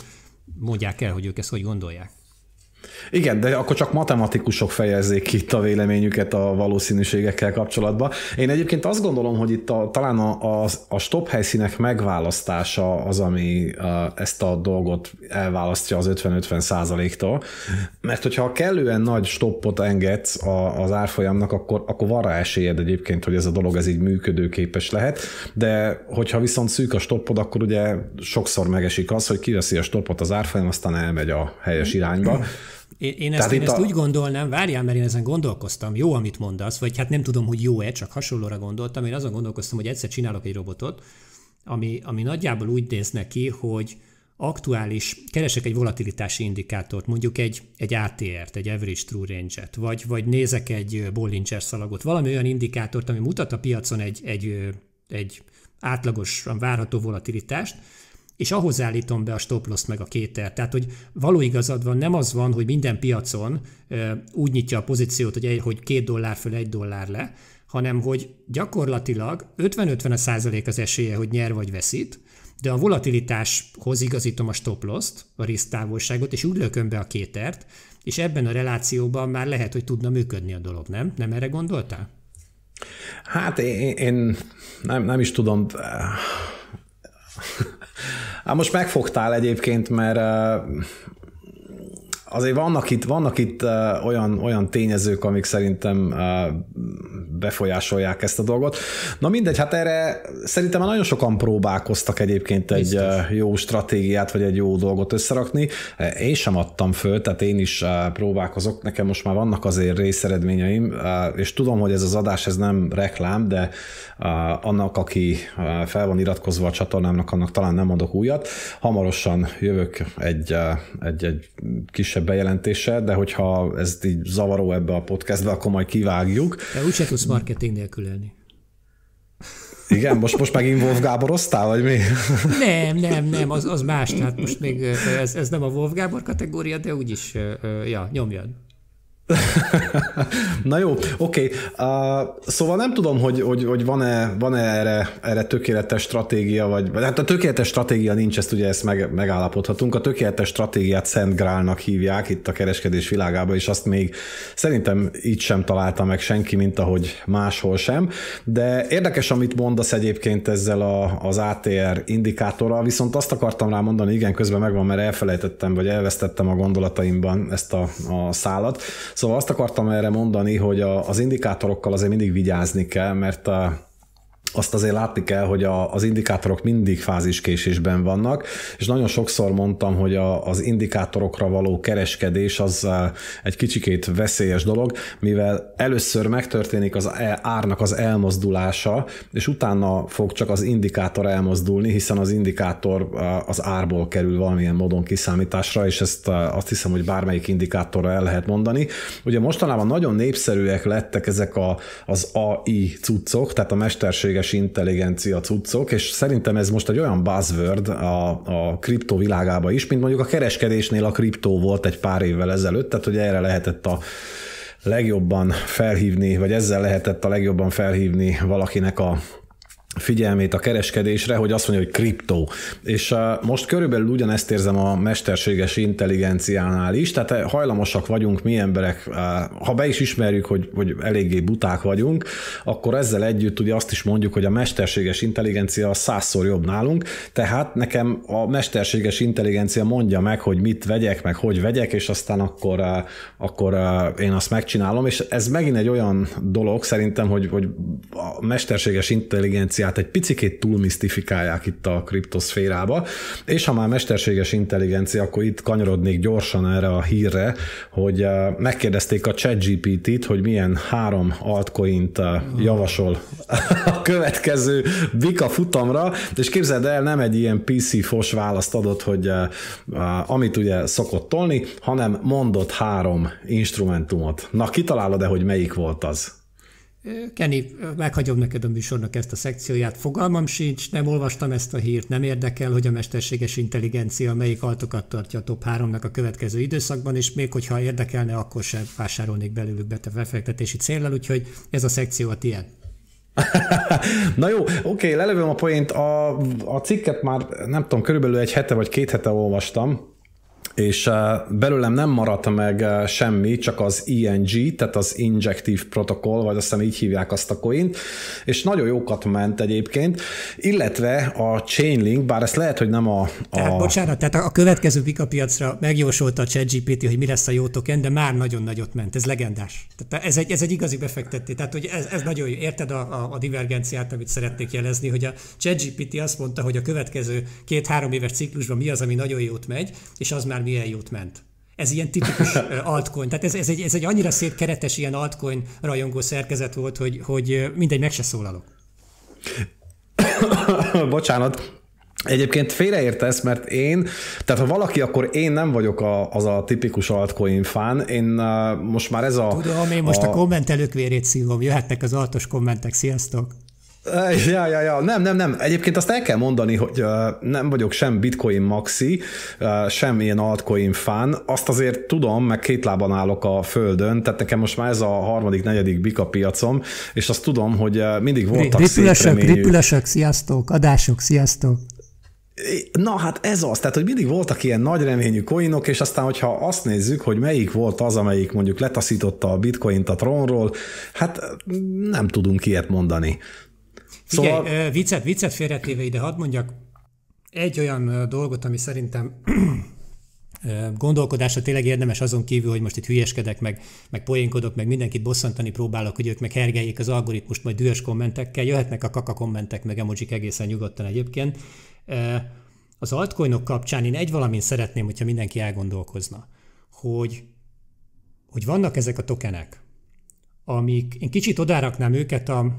Mondják el, hogy ők ezt hogy gondolják. Igen, de akkor csak matematikusok fejezzék itt a véleményüket a valószínűségekkel kapcsolatban. Én egyébként azt gondolom, hogy itt a, talán a, a, a stop helyszínek megválasztása az, ami a, ezt a dolgot elválasztja az 50-50 százaléktól, mert hogyha kellően nagy stoppot engedsz a, az árfolyamnak, akkor, akkor van rá esélyed egyébként, hogy ez a dolog ez így működőképes lehet, de hogyha viszont szűk a stoppod, akkor ugye sokszor megesik az, hogy kiveszi a stoppot az árfolyam, aztán elmegy a helyes irányba. Én, én ezt, én ezt úgy gondolnám, várjál, mert én ezen gondolkoztam, jó, amit mondasz, vagy hát nem tudom, hogy jó-e, csak hasonlóra gondoltam. Én azon gondolkoztam, hogy egyszer csinálok egy robotot, ami, ami nagyjából úgy néz neki, hogy aktuális, keresek egy volatilitási indikátort, mondjuk egy, egy ATR-t, egy Average True Range-et, vagy, vagy nézek egy Bollinger szalagot, valami olyan indikátort, ami mutat a piacon egy, egy, egy átlagosan várható volatilitást, és ahhoz állítom be a loss meg a kétert. Tehát, hogy való igazad van, nem az van, hogy minden piacon úgy nyitja a pozíciót, hogy, egy, hogy két dollár föl, egy dollár le, hanem hogy gyakorlatilag 50-50 a százalék az esélye, hogy nyer vagy veszít, de a volatilitáshoz igazítom a loss-t, a résztávolságot és úgy lököm be a kétert, és ebben a relációban már lehet, hogy tudna működni a dolog, nem? Nem erre gondoltál? Hát én, én nem, nem is tudom. Hát most megfogtál egyébként, mert azért vannak itt, vannak itt olyan, olyan tényezők, amik szerintem befolyásolják ezt a dolgot. Na mindegy, hát erre szerintem már nagyon sokan próbálkoztak egyébként egy jó stratégiát, vagy egy jó dolgot összerakni. Én sem adtam föl, tehát én is próbálkozok. Nekem most már vannak azért részeredményeim, és tudom, hogy ez az adás ez nem reklám, de annak, aki fel van iratkozva a csatornámnak, annak talán nem adok újat. Hamarosan jövök egy, egy, egy kisebb részletesebb bejelentése, de hogyha ez így zavaró ebbe a podcastbe, akkor majd kivágjuk. De úgyse tudsz marketing nélkül élni. Igen, most, most megint Wolf osztál, vagy mi? Nem, nem, nem, az, az más, tehát most még ez, ez nem a Wolf Gábor kategória, de úgyis, ja, nyomjad. Na jó, oké. Okay. Uh, szóval nem tudom, hogy, hogy, hogy van-e, van-e erre, erre tökéletes stratégia, vagy hát a tökéletes stratégia nincs, ezt ugye ezt meg, megállapodhatunk. A tökéletes stratégiát Szent Grálnak hívják itt a kereskedés világában, és azt még szerintem így sem találta meg senki, mint ahogy máshol sem. De érdekes, amit mondasz egyébként ezzel a, az ATR indikátorral, viszont azt akartam rá mondani, igen, közben megvan, mert elfelejtettem, vagy elvesztettem a gondolataimban ezt a, a szállat. Szóval azt akartam erre mondani, hogy a, az indikátorokkal azért mindig vigyázni kell, mert a, azt azért látni kell, hogy a, az indikátorok mindig fáziskésésben vannak, és nagyon sokszor mondtam, hogy a, az indikátorokra való kereskedés az egy kicsikét veszélyes dolog, mivel először megtörténik az e, árnak az elmozdulása, és utána fog csak az indikátor elmozdulni, hiszen az indikátor az árból kerül valamilyen módon kiszámításra, és ezt azt hiszem, hogy bármelyik indikátorra el lehet mondani. Ugye mostanában nagyon népszerűek lettek ezek a, az AI cuccok, tehát a mesterséges mesterséges intelligencia cuccok, és szerintem ez most egy olyan buzzword a, a kriptó világába is, mint mondjuk a kereskedésnél a kriptó volt egy pár évvel ezelőtt, tehát hogy erre lehetett a legjobban felhívni, vagy ezzel lehetett a legjobban felhívni valakinek a figyelmét a kereskedésre, hogy azt mondja, hogy kriptó. És uh, most körülbelül ugyanezt érzem a mesterséges intelligenciánál is, tehát eh, hajlamosak vagyunk mi emberek, uh, ha be is ismerjük, hogy, hogy eléggé buták vagyunk, akkor ezzel együtt ugye azt is mondjuk, hogy a mesterséges intelligencia százszor jobb nálunk, tehát nekem a mesterséges intelligencia mondja meg, hogy mit vegyek, meg hogy vegyek, és aztán akkor, uh, akkor én azt megcsinálom, és ez megint egy olyan dolog szerintem, hogy, hogy a mesterséges intelligencia intelligenciát egy picikét túlmisztifikálják itt a kriptoszférába, és ha már mesterséges intelligencia, akkor itt kanyarodnék gyorsan erre a hírre, hogy eh, megkérdezték a ChatGPT-t, hogy milyen három altcoint eh, javasol a következő Vika futamra, és képzeld el, nem egy ilyen PC-fos választ adott, hogy eh, amit ugye szokott tolni, hanem mondott három instrumentumot. Na, kitalálod-e, hogy melyik volt az? Kenny, meghagyom neked a műsornak ezt a szekcióját. Fogalmam sincs, nem olvastam ezt a hírt, nem érdekel, hogy a mesterséges intelligencia melyik altokat tartja a top 3-nak a következő időszakban, és még hogyha érdekelne, akkor sem vásárolnék belőlük bete befektetési célral, úgyhogy ez a szekció a tiéd. Na jó, oké, okay, lelövöm a poént. A, a cikket már nem tudom, körülbelül egy hete vagy két hete olvastam, és eh, belőlem nem maradt meg eh, semmi, csak az ING, tehát az Injective Protocol, vagy azt hiszem így hívják azt a coint, és nagyon jókat ment egyébként, illetve a Chainlink, bár ezt lehet, hogy nem a... a... Tehát, bocsánat, tehát a következő Vika piacra megjósolta a ChatGPT, hogy mi lesz a jó token, de már nagyon nagyot ment, ez legendás. Tehát ez egy, ez egy igazi befektetés, tehát hogy ez, ez nagyon jó, érted a, a, a divergenciát, amit szeretnék jelezni, hogy a ChatGPT azt mondta, hogy a következő két-három éves ciklusban mi az, ami nagyon jót megy, és az már milyen jót ment. Ez ilyen tipikus altcoin. Tehát ez, ez, egy, ez egy annyira szép keretes ilyen altcoin rajongó szerkezet volt, hogy, hogy mindegy, meg se szólalok. Bocsánat, Egyébként félreértesz, mert én, tehát ha valaki, akkor én nem vagyok a, az a tipikus altcoin fán, én uh, most már ez a... Tudom, én most a, a kommentelők vérét szívom, jöhetnek az altos kommentek, sziasztok! Ja, ja, ja, nem, nem, nem. Egyébként azt el kell mondani, hogy nem vagyok sem bitcoin maxi, sem ilyen altcoin fan. Azt azért tudom, meg két lában állok a földön, tehát nekem most már ez a harmadik, negyedik bika piacom, és azt tudom, hogy mindig voltak Ripülesek, ripülesek, sziasztok, adások, sziasztok. Na hát ez az, tehát hogy mindig voltak ilyen nagy reményű coinok, és aztán hogyha azt nézzük, hogy melyik volt az, amelyik mondjuk letaszította a bitcoint a trónról, hát mm, nem tudunk ilyet mondani. Szóval... Figyelj, viccet, viccet félretéve ide hadd mondjak egy olyan dolgot, ami szerintem gondolkodásra tényleg érdemes azon kívül, hogy most itt hülyeskedek, meg, meg poénkodok, meg mindenkit bosszantani próbálok, hogy ők meg hergeljék az algoritmust majd dühös kommentekkel, jöhetnek a kaka kommentek, meg emojik egészen nyugodtan egyébként. Az altcoinok kapcsán én egy valamint szeretném, hogyha mindenki elgondolkozna, hogy, hogy vannak ezek a tokenek, amik, én kicsit odáraknám őket a,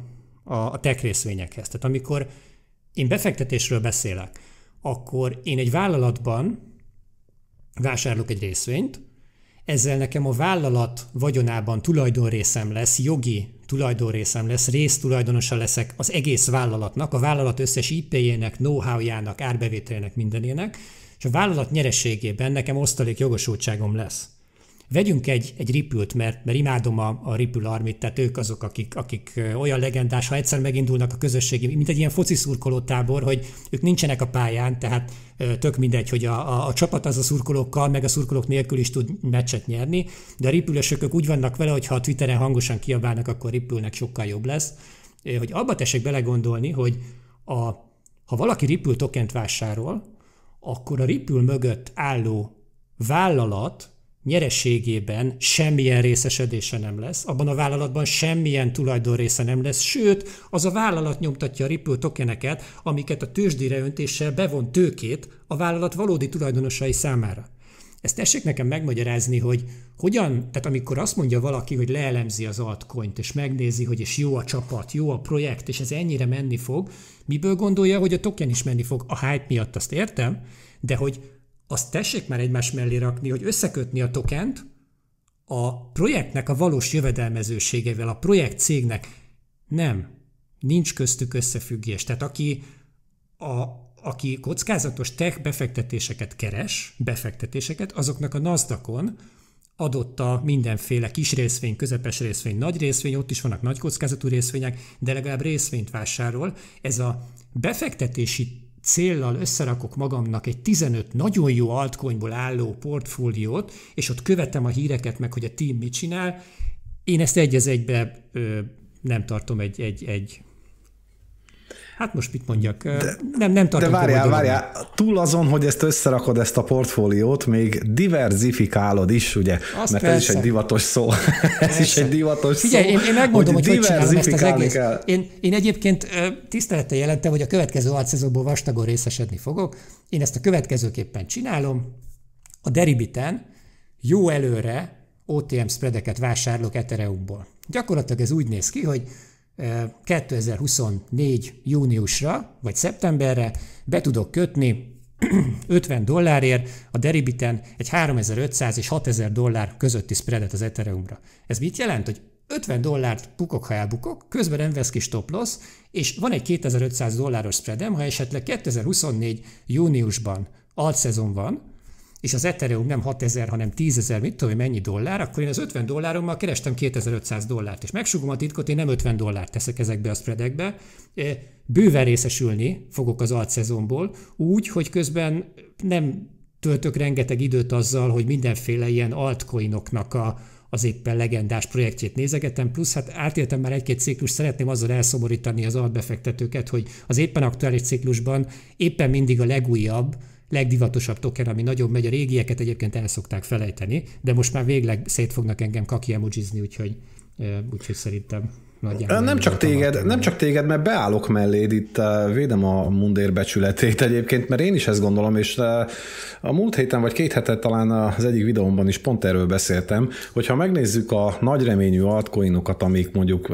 a, a tech részvényekhez. Tehát amikor én befektetésről beszélek, akkor én egy vállalatban vásárlok egy részvényt, ezzel nekem a vállalat vagyonában tulajdonrészem lesz, jogi tulajdonrészem lesz, résztulajdonosa leszek az egész vállalatnak, a vállalat összes IP-jének, know-how-jának, árbevételének, mindenének, és a vállalat nyereségében nekem osztalék jogosultságom lesz vegyünk egy, egy ripült, mert, mert imádom a, a ripül Armit, tehát ők azok, akik, akik olyan legendás, ha egyszer megindulnak a közösségi, mint egy ilyen foci szurkoló tábor, hogy ők nincsenek a pályán, tehát tök mindegy, hogy a, a, a csapat az a szurkolókkal, meg a szurkolók nélkül is tud meccset nyerni, de a ripülösök úgy vannak vele, hogy ha a Twitteren hangosan kiabálnak, akkor ripülnek sokkal jobb lesz. Hogy abba tessék belegondolni, hogy a, ha valaki Ripple tokent vásárol, akkor a ripül mögött álló vállalat nyereségében semmilyen részesedése nem lesz, abban a vállalatban semmilyen tulajdon része nem lesz, sőt, az a vállalat nyomtatja a Ripple tokeneket, amiket a tőzsdire öntéssel bevon tőkét a vállalat valódi tulajdonosai számára. Ezt tessék nekem megmagyarázni, hogy hogyan, tehát amikor azt mondja valaki, hogy leelemzi az altcoint, és megnézi, hogy és jó a csapat, jó a projekt, és ez ennyire menni fog, miből gondolja, hogy a token is menni fog? A hype miatt azt értem, de hogy azt tessék már egymás mellé rakni, hogy összekötni a tokent a projektnek a valós jövedelmezőségevel, a projekt cégnek. Nem, nincs köztük összefüggés. Tehát aki, a, aki kockázatos tech befektetéseket keres, befektetéseket, azoknak a NASDAQ-on adott a mindenféle kis részvény, közepes részvény, nagy részvény, ott is vannak nagy kockázatú részvények, de legalább részvényt vásárol. Ez a befektetési céllal összerakok magamnak egy 15 nagyon jó altcoinból álló portfóliót, és ott követem a híreket meg, hogy a team mit csinál, én ezt egy egybe ö, nem tartom egy, egy, egy Hát most mit mondjak? De, nem, nem tartom De várjál, várjál, túl azon, hogy ezt összerakod, ezt a portfóliót, még diverzifikálod is, ugye? Azt Mert persze. ez is egy divatos szó. Persze. ez is egy divatos Figyelj, szó. Én, én megmondom, hogy hogy, hogy csinálom ezt az egész. Kell. Én, én egyébként tisztelettel jelentem, hogy a következő alcezóból vastagon részesedni fogok. Én ezt a következőképpen csinálom. A Deribiten jó előre OTM spreadeket vásárolok Ethereumból. Gyakorlatilag ez úgy néz ki, hogy 2024 júniusra vagy szeptemberre be tudok kötni 50 dollárért a Deribiten egy 3500 és 6000 dollár közötti spreadet az Ethereumra. Ez mit jelent? Hogy 50 dollárt bukok, ha elbukok, közben nem vesz kis stop loss, és van egy 2500 dolláros spreadem, ha esetleg 2024 júniusban szezon van, és az Ethereum nem 6000, hanem 10000, mit tudom mennyi dollár, akkor én az 50 dollárommal kerestem 2500 dollárt, és megsugom a titkot, én nem 50 dollárt teszek ezekbe a spreadekbe, bőven részesülni fogok az alt szezonból, úgy, hogy közben nem töltök rengeteg időt azzal, hogy mindenféle ilyen altcoinoknak a, az éppen legendás projektjét nézegetem, plusz hát átéltem már egy-két ciklus, szeretném azzal elszomorítani az altbefektetőket, hogy az éppen aktuális ciklusban éppen mindig a legújabb, legdivatosabb token, ami nagyon megy, a régieket egyébként el szokták felejteni, de most már végleg szét fognak engem kaki emojizni, úgyhogy, úgyhogy szerintem Nagyjából nem csak, téged, nem csak téged, mert beállok melléd, itt védem a mundér becsületét egyébként, mert én is ezt gondolom, és a múlt héten vagy két hetet talán az egyik videómban is pont erről beszéltem, hogyha megnézzük a nagy reményű altcoinokat, amik mondjuk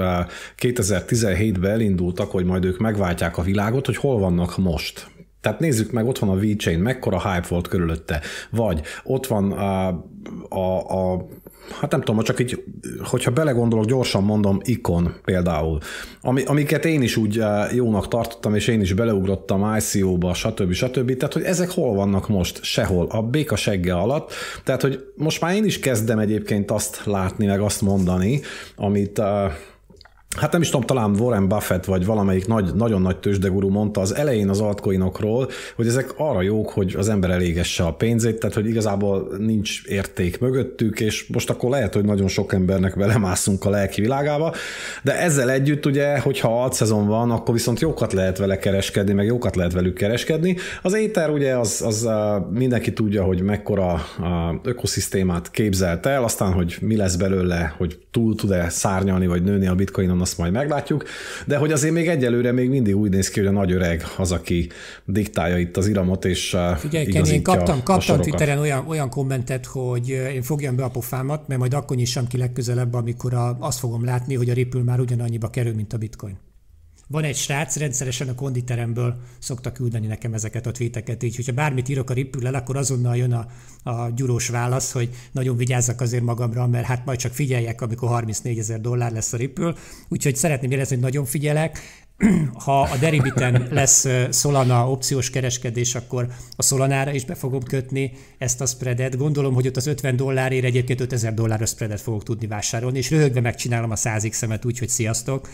2017-ben elindultak, hogy majd ők megváltják a világot, hogy hol vannak most tehát nézzük meg, ott van a VeChain, mekkora hype volt körülötte, vagy ott van a, a, a hát nem tudom, csak így, hogyha belegondolok, gyorsan mondom, ikon például, ami, amiket én is úgy jónak tartottam, és én is beleugrottam ICO-ba, stb. stb. Tehát, hogy ezek hol vannak most? Sehol. A béka segge alatt. Tehát, hogy most már én is kezdem egyébként azt látni, meg azt mondani, amit hát nem is tudom, talán Warren Buffett vagy valamelyik nagy, nagyon nagy tőzsdegurú mondta az elején az altcoinokról, hogy ezek arra jók, hogy az ember elégesse a pénzét, tehát hogy igazából nincs érték mögöttük, és most akkor lehet, hogy nagyon sok embernek belemászunk a lelki világába, de ezzel együtt ugye, hogyha altszezon van, akkor viszont jókat lehet vele kereskedni, meg jókat lehet velük kereskedni. Az éter ugye az, az uh, mindenki tudja, hogy mekkora uh, ökoszisztémát képzelt el, aztán, hogy mi lesz belőle, hogy túl tud-e szárnyalni, vagy nőni a bitcoinon, azt majd meglátjuk, de hogy azért még egyelőre még mindig úgy néz ki, hogy a nagy öreg az, aki diktálja itt az iramot, és Figyelj, uh, igazítja én kaptam, kaptam Twitteren olyan, olyan kommentet, hogy uh, én fogjam be a pofámat, mert majd akkor nyissam ki legközelebb, amikor a, azt fogom látni, hogy a Ripple már ugyanannyiba kerül, mint a bitcoin. Van egy srác, rendszeresen a konditeremből szokta küldeni nekem ezeket a tweeteket, így hogyha bármit írok a rippüllel, akkor azonnal jön a, a gyurós válasz, hogy nagyon vigyázzak azért magamra, mert hát majd csak figyeljek, amikor 34 ezer dollár lesz a rippül. Úgyhogy szeretném jelezni, hogy nagyon figyelek, ha a Deribiten lesz Solana opciós kereskedés, akkor a Solanára is be fogom kötni ezt a spreadet. Gondolom, hogy ott az 50 dollárért egyébként 5000 dolláros spreadet fogok tudni vásárolni, és röhögve megcsinálom a 100 x úgy, hogy sziasztok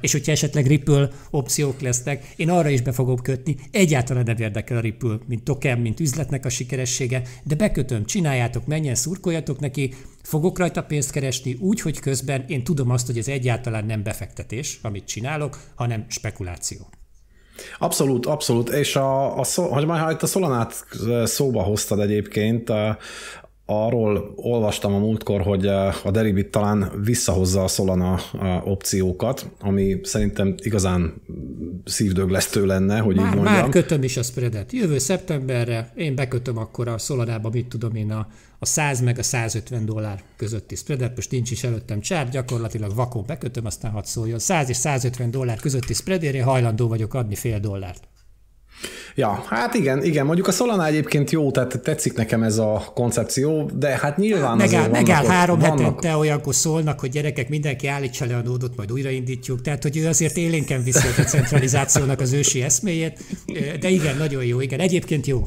és hogyha esetleg Ripple opciók lesznek, én arra is be fogok kötni. Egyáltalán nem érdekel a Ripple, mint token, mint üzletnek a sikeressége, de bekötöm, csináljátok, menjen, szurkoljatok neki, fogok rajta pénzt keresni úgy, hogy közben én tudom azt, hogy ez egyáltalán nem befektetés, amit csinálok, hanem spekuláció. Abszolút, abszolút, és a, a, hogy ha itt a szolanát szóba hoztad egyébként, arról olvastam a múltkor, hogy eh, a Deribit talán visszahozza a Solana eh, opciókat, ami szerintem igazán szívdöglesztő lenne, hogy már, így mondjam. Már kötöm is a spreadet. Jövő szeptemberre én bekötöm akkor a Solanába, mit tudom én, a, a 100 meg a 150 dollár közötti spreadet, most nincs is előttem csár, gyakorlatilag vakon bekötöm, aztán hadd szóljon. 100 és 150 dollár közötti spreadére hajlandó vagyok adni fél dollárt. Ja, hát igen, igen, mondjuk a Solana egyébként jó, tehát tetszik nekem ez a koncepció, de hát nyilván megáll, azért megáll vannak, három vannak... hetente olyankor szólnak, hogy gyerekek, mindenki állítsa le a nódot, majd újraindítjuk, tehát hogy ő azért élénken viszi a centralizációnak az ősi eszméjét, de igen, nagyon jó, igen, egyébként jó.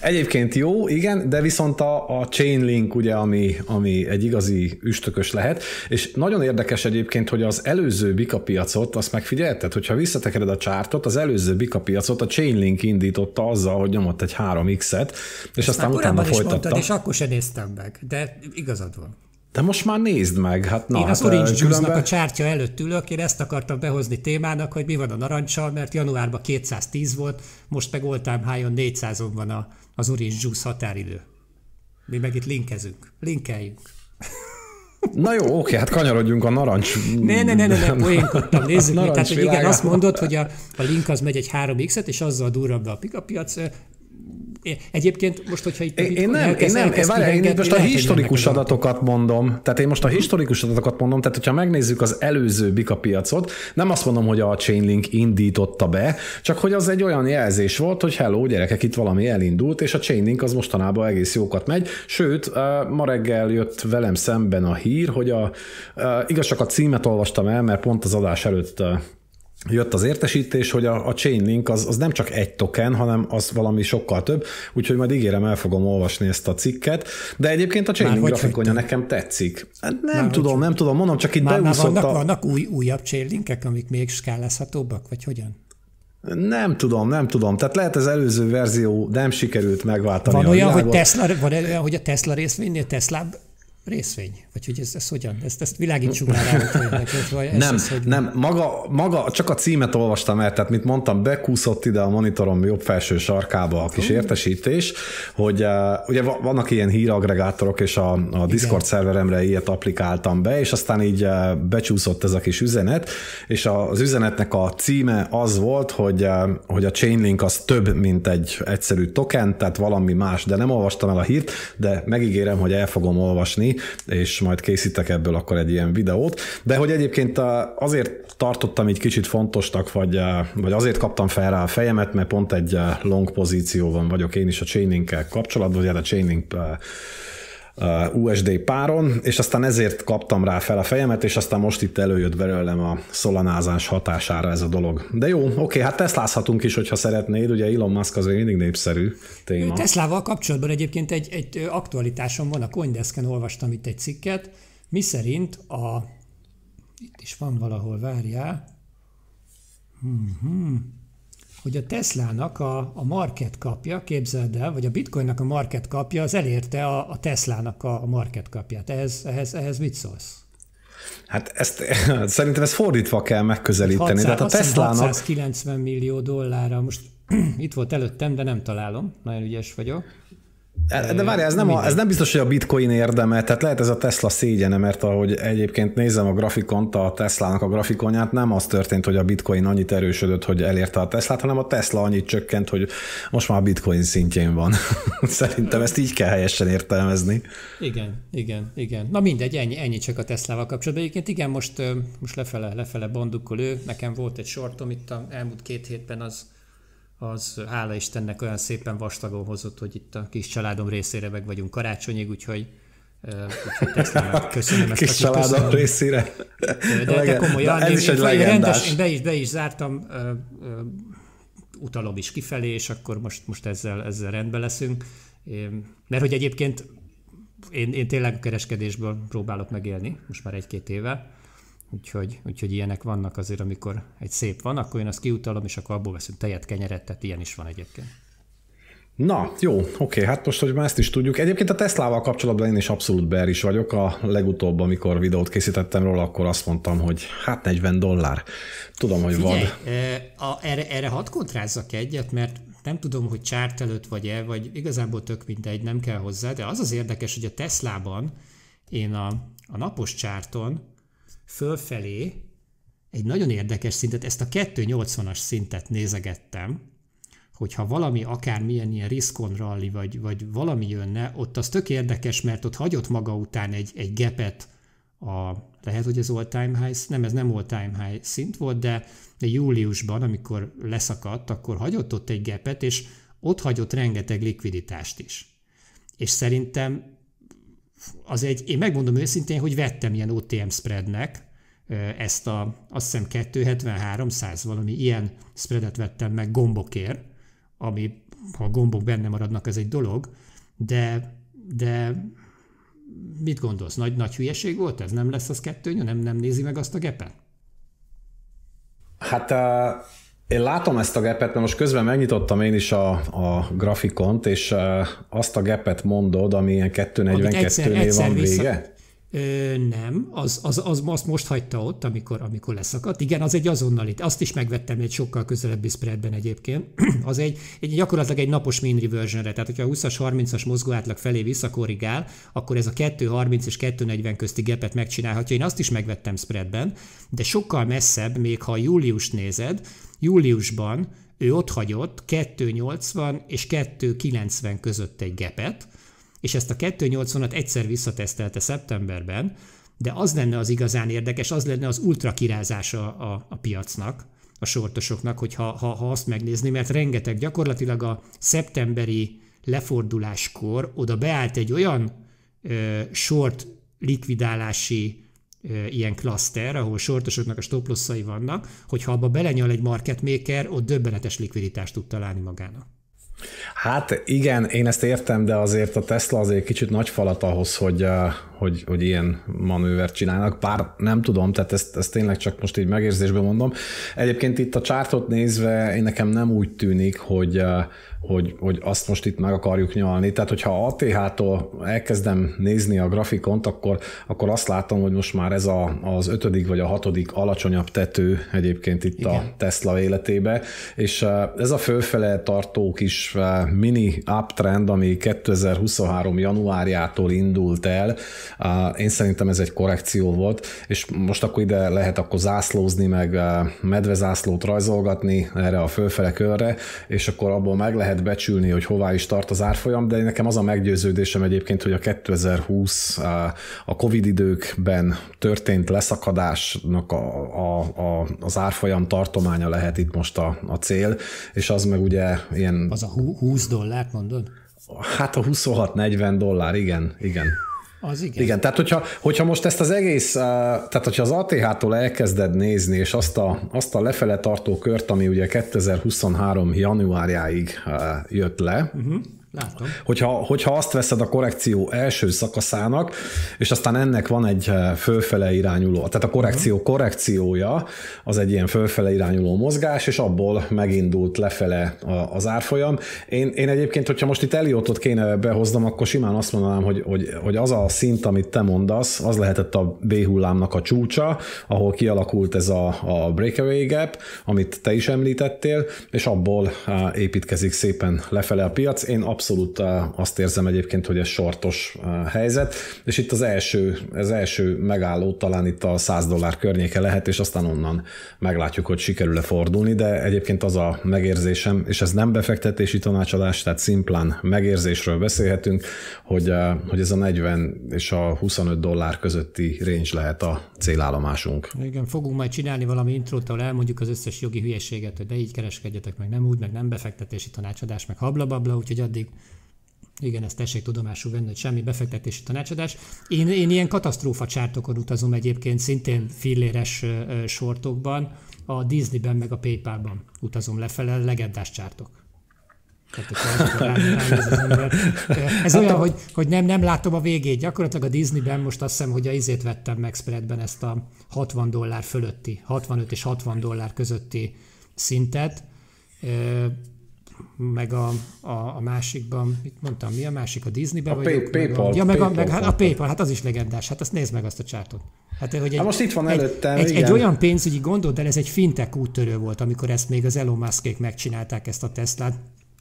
Egyébként jó, igen, de viszont a, a Chainlink ugye, ami, ami egy igazi üstökös lehet, és nagyon érdekes egyébként, hogy az előző Bika piacot, azt megfigyelted, hogyha visszatekered a csártot, az előző Bika piacot a Chainlink indította azzal, hogy nyomott egy 3x-et, és Ezt aztán utána is folytatta. Mondtad, és akkor se néztem meg, de igazad van. De most már nézd meg, hát na. Én az hát Orange különben... a csártya előtt ülök, én ezt akartam behozni témának, hogy mi van a narancssal, mert januárban 210 volt, most meg oltám hájon 400-on van a, az Orange Juice határidő. Mi meg itt linkezünk. Linkeljünk. Na jó, oké, hát kanyarodjunk a narancs... Ne, ne, ne, ne, ne poénkodtam, nézzük mi. Tehát, hogy igen, azt mondod, hogy a, a link az megy egy 3x-et, és azzal durrabb be a pikapiac. Egyébként most, hogyha itt... Én, én nem, én nem, várjál, én most a historikus adatokat mondom, tehát én most a historikus adatokat mondom, tehát hogyha megnézzük az előző Bika piacot, nem azt mondom, hogy a Chainlink indította be, csak hogy az egy olyan jelzés volt, hogy hello, gyerekek, itt valami elindult, és a Chainlink az mostanában egész jókat megy, sőt, ma reggel jött velem szemben a hír, hogy a, igaz csak a címet olvastam el, mert pont az adás előtt jött az értesítés, hogy a, a Chainlink az, az nem csak egy token, hanem az valami sokkal több, úgyhogy majd ígérem, el fogom olvasni ezt a cikket, de egyébként a Chainlink már grafikonja nekem tetszik. Hát nem már tudom, hogy... nem tudom, mondom, csak itt már, beúszott már vannak, a... vannak új, újabb Chainlinkek, amik még skálázhatóbbak, vagy hogyan? Nem tudom, nem tudom. Tehát lehet az előző verzió nem sikerült megváltani Van a olyan, világot. hogy, Tesla, van olyan, hogy a Tesla részvénynél Tesla részvény? Vagy hogy ez, ez hogyan? Ezt, ezt világítsuk már rá, vagy ez, nem, ez, hogy... nem, maga, maga, csak a címet olvastam el, tehát mint mondtam, bekúszott ide a monitorom jobb felső sarkába a kis értesítés, hogy eh, ugye vannak ilyen híraggregátorok, és a, a Discord Igen. szerveremre ilyet applikáltam be, és aztán így eh, becsúszott ez a kis üzenet, és az üzenetnek a címe az volt, hogy, eh, hogy a Chainlink az több, mint egy egyszerű token, tehát valami más, de nem olvastam el a hírt, de megígérem, hogy el fogom olvasni, és majd készítek ebből akkor egy ilyen videót, de hogy egyébként azért tartottam így kicsit fontosnak, vagy, vagy azért kaptam fel rá a fejemet, mert pont egy long pozícióban vagyok én is a chaining kapcsolatban, vagy hát a chaining USD uh, páron, és aztán ezért kaptam rá fel a fejemet, és aztán most itt előjött belőlem a szolanázás hatására ez a dolog. De jó, oké, hát teszlázhatunk is, hogyha szeretnéd, ugye Elon Musk az még mindig népszerű téma. Teslával kapcsolatban egyébként egy, egy aktualitásom van, a Coindesken olvastam itt egy cikket, mi szerint a... Itt is van valahol, várjál. Hmm, hmm hogy a Teslának a, a market kapja, képzeld el, vagy a bitcoinnak a market kapja, az elérte a, a Teslának a, a market kapját. Ehhez, ehhez, ehhez mit szólsz? Hát ezt, szerintem ezt fordítva kell megközelíteni. 600, Tehát a Teslának... 690 millió dollárra, most itt volt előttem, de nem találom, nagyon ügyes vagyok. De várj, ez nem, a, ez nem biztos, hogy a bitcoin érdeme, tehát lehet ez a Tesla szégyene, mert ahogy egyébként nézem a grafikont, a Teslának a grafikonját, nem az történt, hogy a bitcoin annyit erősödött, hogy elérte a Teslát, hanem a Tesla annyit csökkent, hogy most már a bitcoin szintjén van. Szerintem ezt így kell helyesen értelmezni. Igen, igen, igen. Na mindegy, ennyi, ennyi csak a Teslával kapcsolatban. Egyébként igen, most, most lefele, lefele bondukul ő, nekem volt egy sortom itt a elmúlt két hétben az, az hála Istennek olyan szépen vastagon hozott, hogy itt a kis családom részére meg vagyunk karácsonyig, úgyhogy Köszönöm, köszönöm ezt. Kis családom köszönöm. részére. De, de hát komolyan, Na, ez én, is egy én Rendes, be is, be is zártam, utalom is kifelé, és akkor most, most ezzel, ezzel rendben leszünk. Mert hogy egyébként én, én tényleg a kereskedésből próbálok megélni, most már egy-két éve, Úgyhogy, úgyhogy ilyenek vannak azért, amikor egy szép van, akkor én azt kiutalom, és akkor abból veszünk tejet, kenyeret, tehát ilyen is van egyébként. Na, jó, oké, hát most, hogy már ezt is tudjuk. Egyébként a Teslával kapcsolatban én is abszolút ber is vagyok. A legutóbb, amikor videót készítettem róla, akkor azt mondtam, hogy hát 40 dollár. Tudom, hogy van. A, erre, erre hadd kontrázzak egyet, mert nem tudom, hogy csárt előtt vagy-e, vagy igazából tök mindegy, nem kell hozzá, de az az érdekes, hogy a Teslában én a, a napos csárton fölfelé egy nagyon érdekes szintet, ezt a 280-as szintet nézegettem, hogyha valami akármilyen ilyen riskon rally, vagy, vagy valami jönne, ott az tök érdekes, mert ott hagyott maga után egy, egy gepet a, lehet, hogy ez all time high, nem, ez nem all time high szint volt, de, de júliusban, amikor leszakadt, akkor hagyott ott egy gepet, és ott hagyott rengeteg likviditást is. És szerintem az egy, én megmondom őszintén, hogy vettem ilyen OTM spreadnek, ezt a, azt hiszem 273-100 valami ilyen spreadet vettem meg gombokért, ami ha a gombok benne maradnak, ez egy dolog, de, de mit gondolsz, nagy, nagy hülyeség volt ez? Nem lesz az kettőnyő? Nem, nem nézi meg azt a gepen? Hát uh én látom ezt a gepet, mert most közben megnyitottam én is a, a grafikont, és azt a gepet mondod, ami ilyen 242-nél van vissza... vége? Ö, nem, az, az, az, azt most hagyta ott, amikor, amikor leszakadt. Igen, az egy azonnali. Azt is megvettem egy sokkal közelebbi spreadben egyébként. az egy, egy, gyakorlatilag egy napos min reversionre, tehát hogyha a 20-as, 30-as mozgó átlag felé visszakorrigál, akkor ez a 2.30 és 2.40 közti gepet megcsinálhatja. Én azt is megvettem spreadben, de sokkal messzebb, még ha júliust nézed, Júliusban ő ott hagyott 280 és 290 között egy gepet, és ezt a 280-at egyszer visszatesztelte szeptemberben, de az lenne az igazán érdekes, az lenne az ultrakirázása a, a piacnak, a sortosoknak, hogy ha, ha, ha azt megnézni, mert rengeteg gyakorlatilag a szeptemberi leforduláskor oda beállt egy olyan ö, sort likvidálási ilyen klaszter, ahol sortosoknak a stop vannak, hogyha abba belenyal egy market maker, ott döbbenetes likviditást tud találni magának. Hát igen, én ezt értem, de azért a Tesla azért kicsit nagy falat ahhoz, hogy, hogy, hogy ilyen manővert csinálnak, bár nem tudom, tehát ezt, ezt tényleg csak most így megérzésben mondom. Egyébként itt a csártot nézve én nekem nem úgy tűnik, hogy, eh, hogy, hogy azt most itt meg akarjuk nyalni. Tehát, hogyha ATH-tól elkezdem nézni a grafikont, akkor, akkor azt látom, hogy most már ez a, az ötödik vagy a hatodik alacsonyabb tető egyébként itt Igen. a Tesla életébe, és eh, ez a fölfele tartó kis eh, mini uptrend, ami 2023 januárjától indult el, én szerintem ez egy korrekció volt, és most akkor ide lehet akkor zászlózni, meg medvezászlót rajzolgatni erre a fölfele körre, és akkor abból meg lehet becsülni, hogy hová is tart az árfolyam, de nekem az a meggyőződésem egyébként, hogy a 2020 a Covid időkben történt leszakadásnak a, a, a, az árfolyam tartománya lehet itt most a, a cél, és az meg ugye ilyen... Az a 20 dollárt mondod? Hát a 26-40 dollár, igen, igen. Az igen. igen, tehát hogyha, hogyha most ezt az egész, eh, tehát hogyha az ATH-tól elkezded nézni, és azt a, azt a lefele tartó kört, ami ugye 2023. januárjáig eh, jött le, uh-huh Látom. Hogyha, hogyha azt veszed a korrekció első szakaszának, és aztán ennek van egy eh, fölfele irányuló, tehát a korrekció mhm. korrekciója, az egy ilyen fölfele irányuló mozgás, és abból megindult lefele az árfolyam. Én, én egyébként, hogyha most itt Eliottot kéne behoznom, akkor simán azt mondanám, hogy, hogy, hogy az a szint, amit te mondasz, az lehetett a B hullámnak a csúcsa, ahol kialakult ez a, a breakaway gap, amit te is említettél, és abból eh, építkezik szépen lefele a piac. Én abszolút abszolút azt érzem egyébként, hogy ez sortos helyzet, és itt az első, az első megálló talán itt a 100 dollár környéke lehet, és aztán onnan meglátjuk, hogy sikerül-e fordulni, de egyébként az a megérzésem, és ez nem befektetési tanácsadás, tehát szimplán megérzésről beszélhetünk, hogy, hogy ez a 40 és a 25 dollár közötti range lehet a célállomásunk. Igen, fogunk majd csinálni valami intrót, ahol elmondjuk az összes jogi hülyeséget, hogy de így kereskedjetek, meg nem úgy, meg nem befektetési tanácsadás, meg hablababla, úgyhogy addig igen, ezt tessék tudomásul venni, hogy semmi befektetési tanácsadás. Én, én ilyen katasztrófa csártokon utazom egyébként, szintén filléres sortokban, a Disneyben meg a Paypalban utazom lefele, legendás csártok. Ez olyan, hogy, hogy nem, nem látom a végét. Gyakorlatilag a Disneyben most azt hiszem, hogy a izét vettem meg spreadben ezt a 60 dollár fölötti, 65 és 60 dollár közötti szintet meg a, a, a másikban, mit mondtam, mi a másik, a Disney-ben a vagyok? Pay, PayPal. Meg a, ja, meg, PayPal, a, meg hát a PayPal, hát az is legendás, hát azt nézd meg azt a csártot. Hát, hogy hát egy, hát most itt van előttem, egy, igen. egy, olyan pénzügyi gondolt, de ez egy fintek úttörő volt, amikor ezt még az Elon Muskék megcsinálták ezt a Teslát.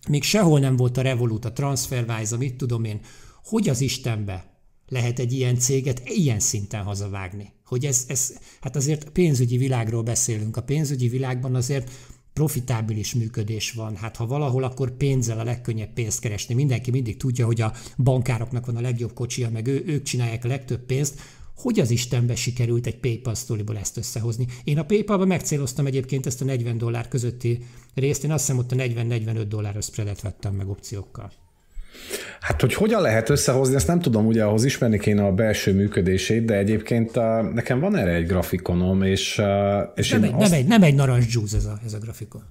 Még sehol nem volt a Revolut, a TransferWise, a mit tudom én. Hogy az Istenbe lehet egy ilyen céget ilyen szinten hazavágni? Hogy ez, ez, hát azért pénzügyi világról beszélünk. A pénzügyi világban azért profitábilis működés van. Hát ha valahol, akkor pénzzel a legkönnyebb pénzt keresni. Mindenki mindig tudja, hogy a bankároknak van a legjobb kocsia, meg ő, ők csinálják a legtöbb pénzt. Hogy az Istenbe sikerült egy PayPal sztoriból ezt összehozni? Én a PayPal-ba megcéloztam egyébként ezt a 40 dollár közötti részt, én azt hiszem ott a 40-45 dolláros spreadet vettem meg opciókkal. Hát, hogy hogyan lehet összehozni, ezt nem tudom, ugye ahhoz ismerni kéne a belső működését, de egyébként a, uh, nekem van erre egy grafikonom, és... Uh, és nem, egy, azt... nem, egy, nem egy narancs juice ez a, ez a grafikon.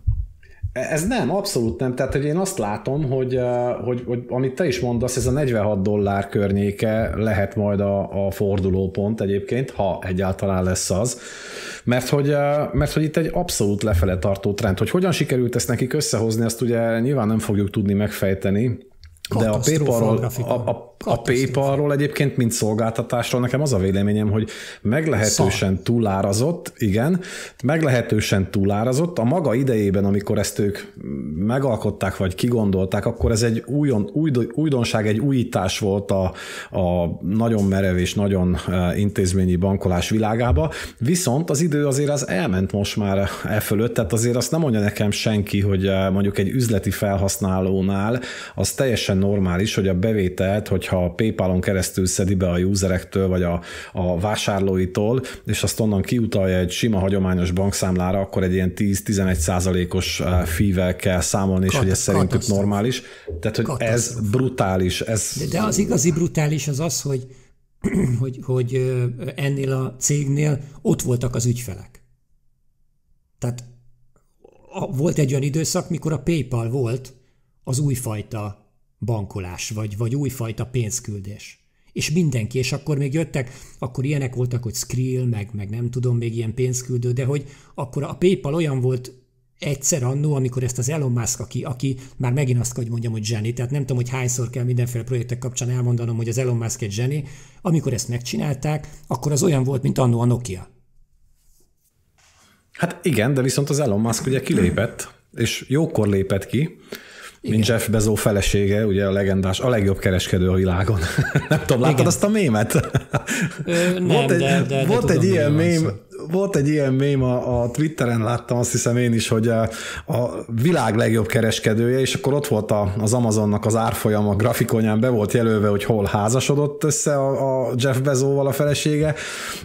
E- ez nem, abszolút nem. Tehát, hogy én azt látom, hogy, uh, hogy, hogy amit te is mondasz, ez a 46 dollár környéke lehet majd a, a fordulópont egyébként, ha egyáltalán lesz az. Mert hogy, mert hogy itt egy abszolút lefele tartó trend. Hogy hogyan sikerült ezt nekik összehozni, azt ugye nyilván nem fogjuk tudni megfejteni, de a PayPal, a, a a PayPalról egyébként, mint szolgáltatásról nekem az a véleményem, hogy meglehetősen túlárazott, igen, meglehetősen túlárazott. A maga idejében, amikor ezt ők megalkották, vagy kigondolták, akkor ez egy újon, új, újdonság, egy újítás volt a, a nagyon merev és nagyon e, intézményi bankolás világába, viszont az idő azért az elment most már e fölött, tehát azért azt nem mondja nekem senki, hogy e, mondjuk egy üzleti felhasználónál az teljesen normális, hogy a bevételt, hogy hogyha a on keresztül szedi be a userektől, vagy a, a vásárlóitól, és azt onnan kiutalja egy sima hagyományos bankszámlára, akkor egy ilyen 10-11 százalékos eh, fível kell számolni, és Kat- hogy ez szerintük normális. Tehát, hogy katasztrof. ez brutális. Ez... De, de az igazi brutális az az, hogy, hogy, hogy eh, ennél a cégnél ott voltak az ügyfelek. Tehát volt egy olyan időszak, mikor a PayPal volt az újfajta Bankolás vagy, vagy újfajta pénzküldés. És mindenki, és akkor még jöttek, akkor ilyenek voltak, hogy Skrill, meg, meg nem tudom, még ilyen pénzküldő, de hogy akkor a PayPal olyan volt egyszer annó, amikor ezt az Elon Musk, aki, aki már megint azt hogy mondjam, hogy zseni, tehát nem tudom, hogy hányszor kell mindenféle projektek kapcsán elmondanom, hogy az Elon Musk egy zseni, amikor ezt megcsinálták, akkor az olyan volt, mint annó a Nokia. Hát igen, de viszont az Elon Musk ugye kilépett, és jókor lépett ki, igen. Mint Jeff Bezos felesége, ugye a legendás, a legjobb kereskedő a világon. nem tudom, láttad Igen. azt a mémet? Ö, nem, volt egy, de, de, volt de egy tudom, ilyen mém, volt egy ilyen mém a, a Twitteren, láttam azt hiszem én is, hogy a, a világ legjobb kereskedője, és akkor ott volt a, az Amazonnak az árfolyama grafikonján, be volt jelölve, hogy hol házasodott össze a, a Jeff Bezóval a felesége,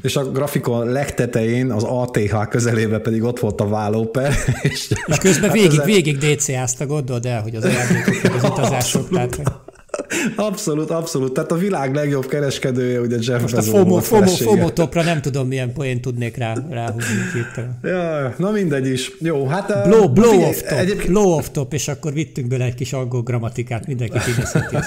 és a grafikon legtetején az ATH közelébe pedig ott volt a vállóper. És, és közben hát végig, ezen... végig DC-ázta, gondold el, hogy az elgondolkodok az utazások. Abszolút. Tehát abszolút, abszolút. Tehát a világ legjobb kereskedője, ugye Jeff Most Bezos a FOMO, FOMO, FOMO topra nem tudom, milyen poént tudnék rá, ráhúzni itt. Ja, na mindegy is. Jó, hát... Blow, blow figyelj, off top, egyébként... blow off top, és akkor vittünk bele egy kis angol grammatikát, mindenki kideszheti a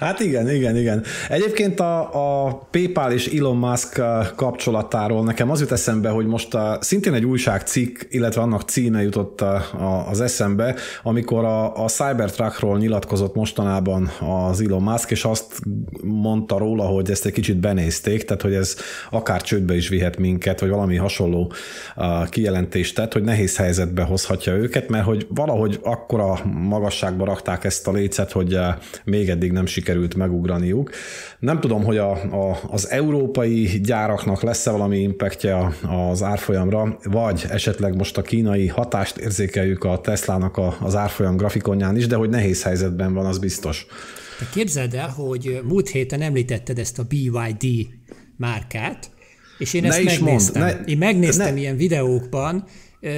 Hát igen, igen, igen. Egyébként a, a PayPal és Elon Musk uh, kapcsolatáról nekem az jut eszembe, hogy most a, uh, szintén egy újságcikk, illetve annak címe jutott a, uh, a, az eszembe, amikor a, a Cybertruckról nyilatkozott mostanában az Elon Musk, és azt mondta róla, hogy ezt egy kicsit benézték, tehát hogy ez akár csődbe is vihet minket, vagy valami hasonló a, kijelentést tett, hogy nehéz helyzetbe hozhatja őket, mert hogy valahogy akkora magasságba rakták ezt a lécet, hogy még egy eddig nem sikerült megugraniuk. Nem tudom, hogy a, a, az európai gyáraknak lesz-e valami impactje az árfolyamra, vagy esetleg most a kínai hatást érzékeljük a Teslának a, az árfolyam grafikonján is, de hogy nehéz helyzetben van, az biztos. Te képzeld el, hogy múlt héten említetted ezt a BYD márkát, és én ne ezt megnéztem. Mond, ne, én megnéztem ne. ilyen videókban,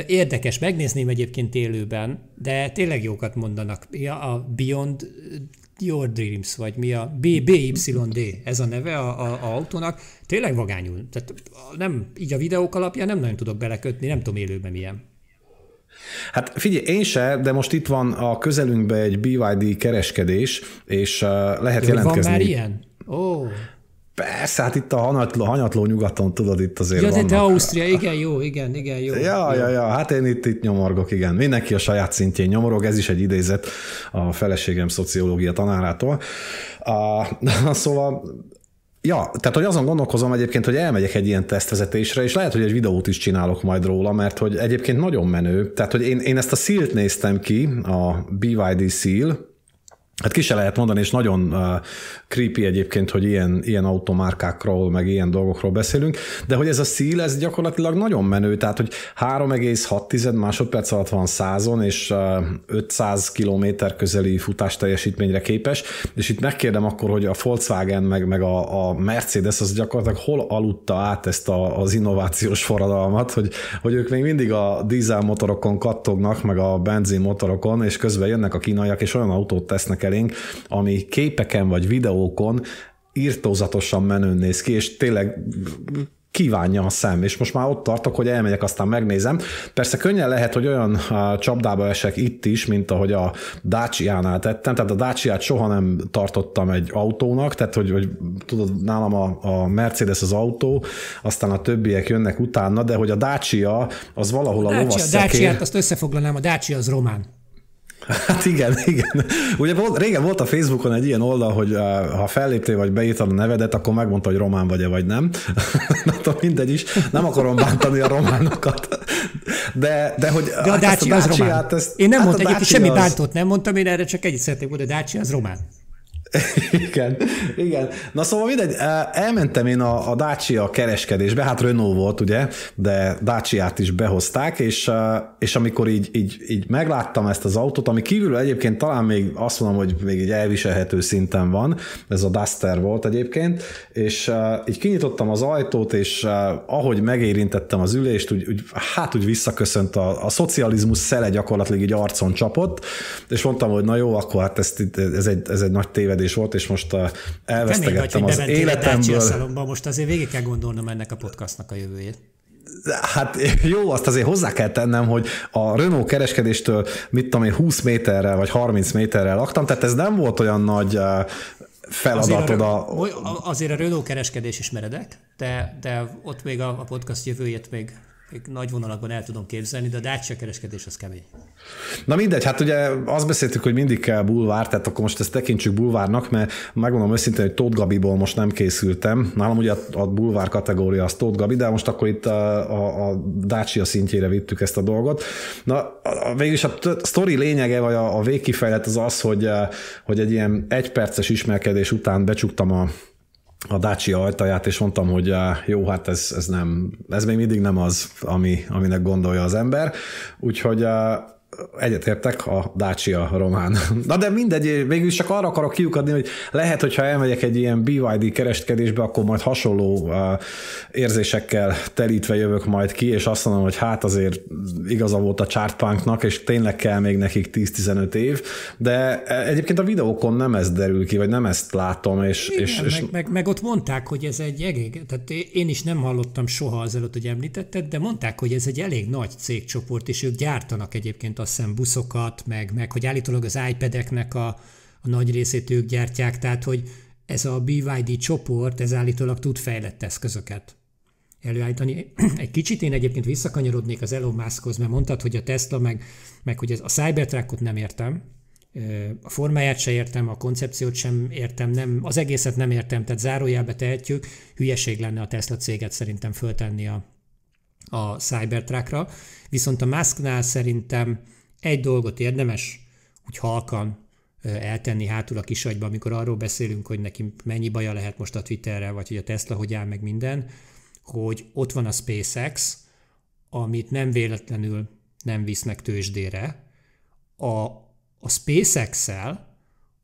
Érdekes, megnézném egyébként élőben, de tényleg jókat mondanak. A Beyond Your Dreams, vagy mi a BYD, ez a neve a, a, a autónak, tényleg vagányul. Tehát nem, így a videók alapján nem nagyon tudok belekötni, nem tudom élőben milyen. Hát figyelj, én se, de most itt van a közelünkben egy BYD kereskedés, és uh, lehet Jó, jelentkezni. Van már ilyen? Ó. Oh. Persze, hát itt a hanyatló, hanyatló nyugaton, tudod, itt azért ja, vannak. de Ausztria, igen, jó, igen, igen, jó. Ja, jó. ja, ja, hát én itt, itt nyomorgok, igen. Mindenki a saját szintjén nyomorog, ez is egy idézet a feleségem szociológia tanárától. A, szóval Ja, tehát hogy azon gondolkozom egyébként, hogy elmegyek egy ilyen tesztvezetésre, és lehet, hogy egy videót is csinálok majd róla, mert hogy egyébként nagyon menő. Tehát, hogy én, én ezt a szílt néztem ki, a BYD szíl, Hát ki se lehet mondani, és nagyon uh, creepy egyébként, hogy ilyen, ilyen automárkákról, meg ilyen dolgokról beszélünk, de hogy ez a szíl, ez gyakorlatilag nagyon menő, tehát hogy 3,6 másodperc alatt van százon, és uh, 500 km közeli futás teljesítményre képes, és itt megkérdem akkor, hogy a Volkswagen meg, meg a, a Mercedes az gyakorlatilag hol aludta át ezt a, az innovációs forradalmat, hogy, hogy ők még mindig a dízelmotorokon kattognak, meg a benzinmotorokon, és közben jönnek a kínaiak, és olyan autót tesznek érzékelünk, ami képeken vagy videókon írtózatosan menőn néz ki, és tényleg kívánja a szem, és most már ott tartok, hogy elmegyek, aztán megnézem. Persze könnyen lehet, hogy olyan csapdába esek itt is, mint ahogy a Dacia-nál tettem, tehát a Dacia-t soha nem tartottam egy autónak, tehát hogy, hogy tudod, nálam a, a Mercedes az autó, aztán a többiek jönnek utána, de hogy a Dacia az valahol a, a Dacia, lovas Dacia-t azt összefoglalnám, a Dacia az román. Hát igen, igen. Ugye volt, régen volt a Facebookon egy ilyen oldal, hogy eh, ha felléptél vagy beírtad a nevedet, akkor megmondta, hogy román vagy-e vagy nem. Na, mindegy is, nem akarom bántani a románokat. De, de hogy de a hát Dácsi, a Dácsi az román. Hát ezt, Én nem hát mondtam egyébként, semmi az... bántót nem mondtam, én erre csak egyet szeretnék hogy a Dácsi az román. igen, igen. Na szóval mindegy, e, elmentem én a, a Dacia kereskedésbe, hát Renault volt, ugye, de Dacia-t is behozták, és, e, és amikor így, így, így megláttam ezt az autót, ami kívülről egyébként talán még azt mondom, hogy még egy elviselhető szinten van, ez a Duster volt egyébként, és e, így kinyitottam az ajtót, és ahogy megérintettem az ülést, úgy, úgy hát úgy visszaköszönt a, a szocializmus szele gyakorlatilag így arcon csapott, és mondtam, hogy na jó, akkor hát ezt, ez, egy, ez egy nagy tévedés kérdés volt, és most uh, a, elvesztegettem vagy, az életemből. A most azért végig kell gondolnom ennek a podcastnak a jövőjét. Hát jó, azt azért hozzá kell tennem, hogy a Renault kereskedéstől, mit tudom én, 20 méterrel vagy 30 méterrel laktam, tehát ez nem volt olyan nagy feladatod. Uh, azért a, a... Azért a Renault kereskedés is meredek, de, de ott még a, a podcast jövőjét még nagy vonalakban el tudom képzelni, de a Dacia kereskedés az kemény. Na mindegy, hát ugye azt beszéltük, hogy mindig kell bulvár, tehát akkor most ezt tekintsük bulvárnak, mert megmondom őszintén, hogy Tóth Gabiból most nem készültem. Nálam ugye a, a bulvár kategória az Tóth Gabi, de most akkor itt a, a, a Dacia szintjére vittük ezt a dolgot. Na, a, a, végülis a, a sztori lényege, vagy a, a végkifejlet az az, hogy, eh, hogy egy ilyen egyperces ismerkedés után becsuktam a a Dacia ajtaját, és mondtam, hogy jó, hát ez, ez, nem, ez még mindig nem az, ami, aminek gondolja az ember. Úgyhogy egyetértek a Dacia román. Na de mindegy, végül csak arra akarok kiukadni, hogy lehet, hogyha elmegyek egy ilyen BYD kereskedésbe, akkor majd hasonló uh, érzésekkel telítve jövök majd ki, és azt mondom, hogy hát azért igaza volt a chartpunknak, és tényleg kell még nekik 10-15 év, de e, egyébként a videókon nem ez derül ki, vagy nem ezt látom, és... Igen, és, és... Meg, meg, meg ott mondták, hogy ez egy egég, tehát én is nem hallottam soha azelőtt, hogy említetted, de mondták, hogy ez egy elég nagy cégcsoport, és ők gyártanak egyébként a azt hiszem buszokat, meg, meg hogy állítólag az iPad-eknek a, a nagy részét ők gyártják, tehát hogy ez a BYD csoport, ez állítólag tud fejlett eszközöket előállítani. Egy kicsit én egyébként visszakanyarodnék az Elon Muskhoz, mert mondtad, hogy a Tesla, meg, meg hogy ez, a Cybertruckot nem értem, a formáját se értem, a koncepciót sem értem, nem, az egészet nem értem, tehát zárójelbe tehetjük, hülyeség lenne a Tesla céget szerintem föltenni a, a Cybertruckra, viszont a Musknál szerintem egy dolgot érdemes úgy halkan eltenni hátul a kisagyba, amikor arról beszélünk, hogy neki mennyi baja lehet most a Twitterrel, vagy hogy a Tesla hogy áll meg minden, hogy ott van a SpaceX, amit nem véletlenül nem visznek tőzsdére. A, a SpaceX-el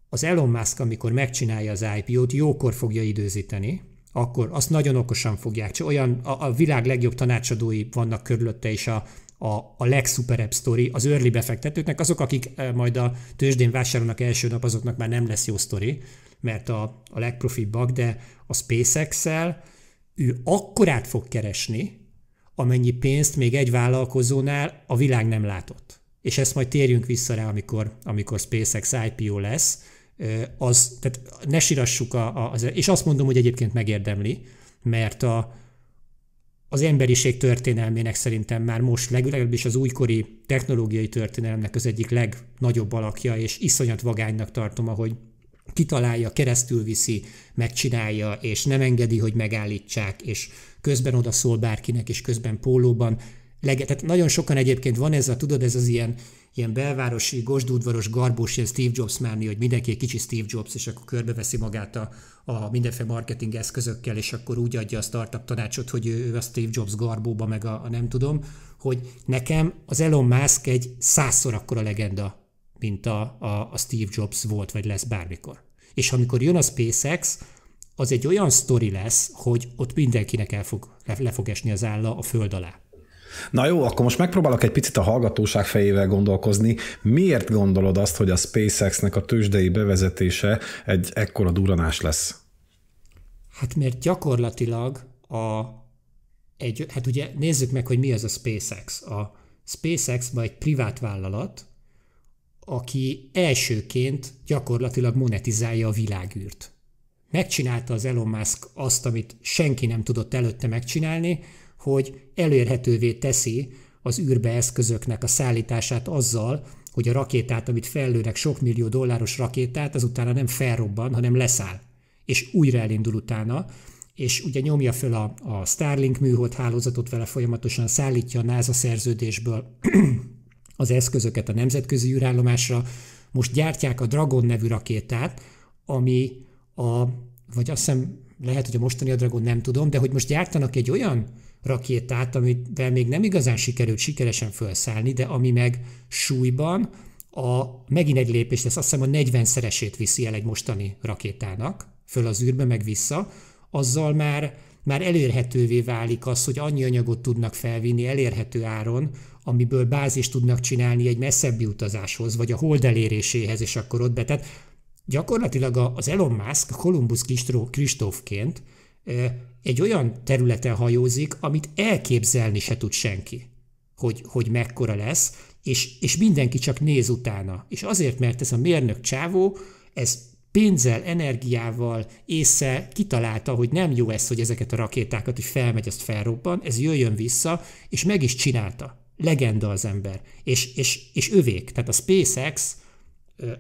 az Elon Musk, amikor megcsinálja az IPO-t, jókor fogja időzíteni, akkor azt nagyon okosan fogják. Csak olyan a, a világ legjobb tanácsadói vannak körülötte, és a, a, a legszuperebb sztori az early befektetőknek, azok, akik eh, majd a tőzsdén vásárolnak első nap, azoknak már nem lesz jó sztori, mert a, a legprofibbak, de a SpaceX-el ő akkorát fog keresni, amennyi pénzt még egy vállalkozónál a világ nem látott. És ezt majd térjünk vissza rá, amikor, amikor SpaceX IPO lesz, az, tehát ne sírassuk a, a, az, és azt mondom, hogy egyébként megérdemli, mert a, az emberiség történelmének szerintem már most legalábbis az újkori technológiai történelemnek az egyik legnagyobb alakja, és iszonyat vagánynak tartom, ahogy kitalálja, viszi, megcsinálja, és nem engedi, hogy megállítsák, és közben szól bárkinek, és közben pólóban. Lege- tehát nagyon sokan egyébként van ez a, tudod, ez az ilyen ilyen belvárosi, gosdúdvaros, garbós, ilyen Steve Jobs menni, hogy mindenki egy kicsi Steve Jobs, és akkor körbeveszi magát a, a mindenféle marketing eszközökkel, és akkor úgy adja a startup tanácsot, hogy ő, ő a Steve Jobs garbóba, meg a, a nem tudom, hogy nekem az Elon Musk egy százszor akkora legenda, mint a, a, a Steve Jobs volt, vagy lesz bármikor. És amikor jön a SpaceX, az egy olyan sztori lesz, hogy ott mindenkinek el fog, le, le fog esni az álla a föld alá. Na jó, akkor most megpróbálok egy picit a hallgatóság fejével gondolkozni. Miért gondolod azt, hogy a SpaceX-nek a tőzsdei bevezetése egy ekkora duranás lesz? Hát mert gyakorlatilag a, egy, hát ugye nézzük meg, hogy mi az a SpaceX. A SpaceX ma egy privát vállalat, aki elsőként gyakorlatilag monetizálja a világűrt. Megcsinálta az Elon Musk azt, amit senki nem tudott előtte megcsinálni, hogy elérhetővé teszi az űrbe eszközöknek a szállítását azzal, hogy a rakétát, amit fellőnek sok millió dolláros rakétát, az utána nem felrobban, hanem leszáll, és újra elindul utána, és ugye nyomja föl a, a Starlink műhold hálózatot vele folyamatosan, szállítja a NASA szerződésből az eszközöket a nemzetközi űrállomásra, most gyártják a Dragon nevű rakétát, ami a, vagy azt hiszem lehet, hogy a mostani a Dragon nem tudom, de hogy most gyártanak egy olyan rakétát, amivel még nem igazán sikerült sikeresen felszállni, de ami meg súlyban a, megint egy lépés lesz, azt hiszem a 40-szeresét viszi el egy mostani rakétának, föl az űrbe, meg vissza, azzal már, már elérhetővé válik az, hogy annyi anyagot tudnak felvinni elérhető áron, amiből bázis tudnak csinálni egy messzebbi utazáshoz, vagy a hold eléréséhez, és akkor ott be. Tehát gyakorlatilag az Elon Musk, Columbus Kristófként eh, egy olyan területen hajózik, amit elképzelni se tud senki, hogy, hogy mekkora lesz, és, és mindenki csak néz utána. És azért, mert ez a mérnök csávó, ez pénzzel, energiával, észre kitalálta, hogy nem jó ez, hogy ezeket a rakétákat, hogy felmegy, azt felrobban, ez jöjjön vissza, és meg is csinálta. Legenda az ember. És, és, és övék. Tehát a SpaceX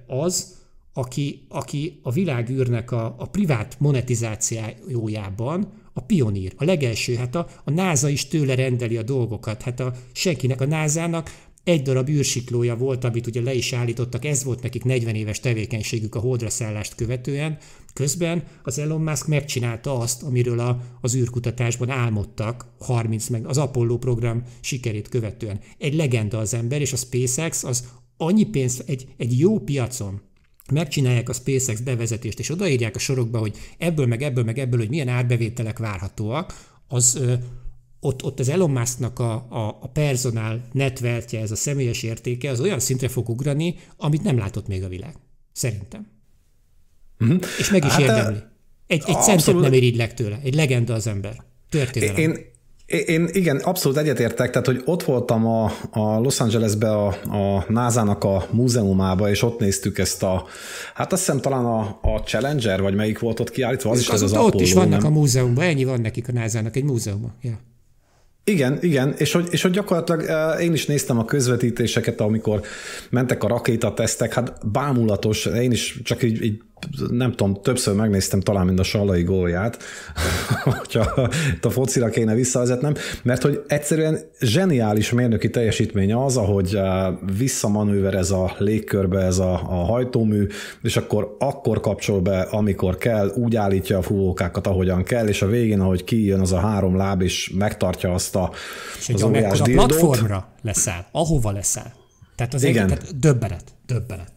az, aki, aki a világűrnek a, a privát monetizációjában a pionír, a legelső, hát a, a NASA is tőle rendeli a dolgokat, hát a senkinek, a názának egy darab űrsiklója volt, amit ugye le is állítottak, ez volt nekik 40 éves tevékenységük a holdra szállást követően. Közben az Elon Musk megcsinálta azt, amiről a, az űrkutatásban álmodtak 30 meg az Apollo program sikerét követően. Egy legenda az ember, és a SpaceX az annyi pénzt egy, egy jó piacon, megcsinálják a SpaceX bevezetést, és odaírják a sorokba, hogy ebből, meg ebből, meg ebből, hogy milyen árbevételek várhatóak, az ö, ott, ott az Elon Musk-nak a, a, a personál netvertje, ez a személyes értéke, az olyan szintre fog ugrani, amit nem látott még a világ. Szerintem. Mm-hmm. És meg is hát érdemli. Egy, egy centet nem irigylek tőle. Egy legenda az ember. Történelem. Én, én igen, abszolút egyetértek, tehát hogy ott voltam a, a Los Angelesbe a, a NASA-nak a múzeumába, és ott néztük ezt a, hát azt hiszem talán a, a Challenger, vagy melyik volt ott kiállítva, az és is az, az, az Apollo, Ott is vannak nem? a múzeumban, ennyi van nekik a NASA-nak, egy múzeuma. Ja. Igen, igen, és hogy, és hogy gyakorlatilag e, én is néztem a közvetítéseket, amikor mentek a rakétatesztek, hát bámulatos, én is csak így, így nem tudom, többször megnéztem talán, mind a Sallai gólját, hogyha a focira kéne visszavezetnem, mert hogy egyszerűen zseniális mérnöki teljesítménye az, ahogy eh, visszamanőver ez a légkörbe, ez a, a hajtómű, és akkor akkor kapcsol be, amikor kell, úgy állítja a fúvókákat, ahogyan kell, és a végén, ahogy kijön az a három láb, és megtartja azt a, az óriás a platformra leszel, ahova leszel. Tehát az Igen. Egy, tehát döbbenet, döbbenet.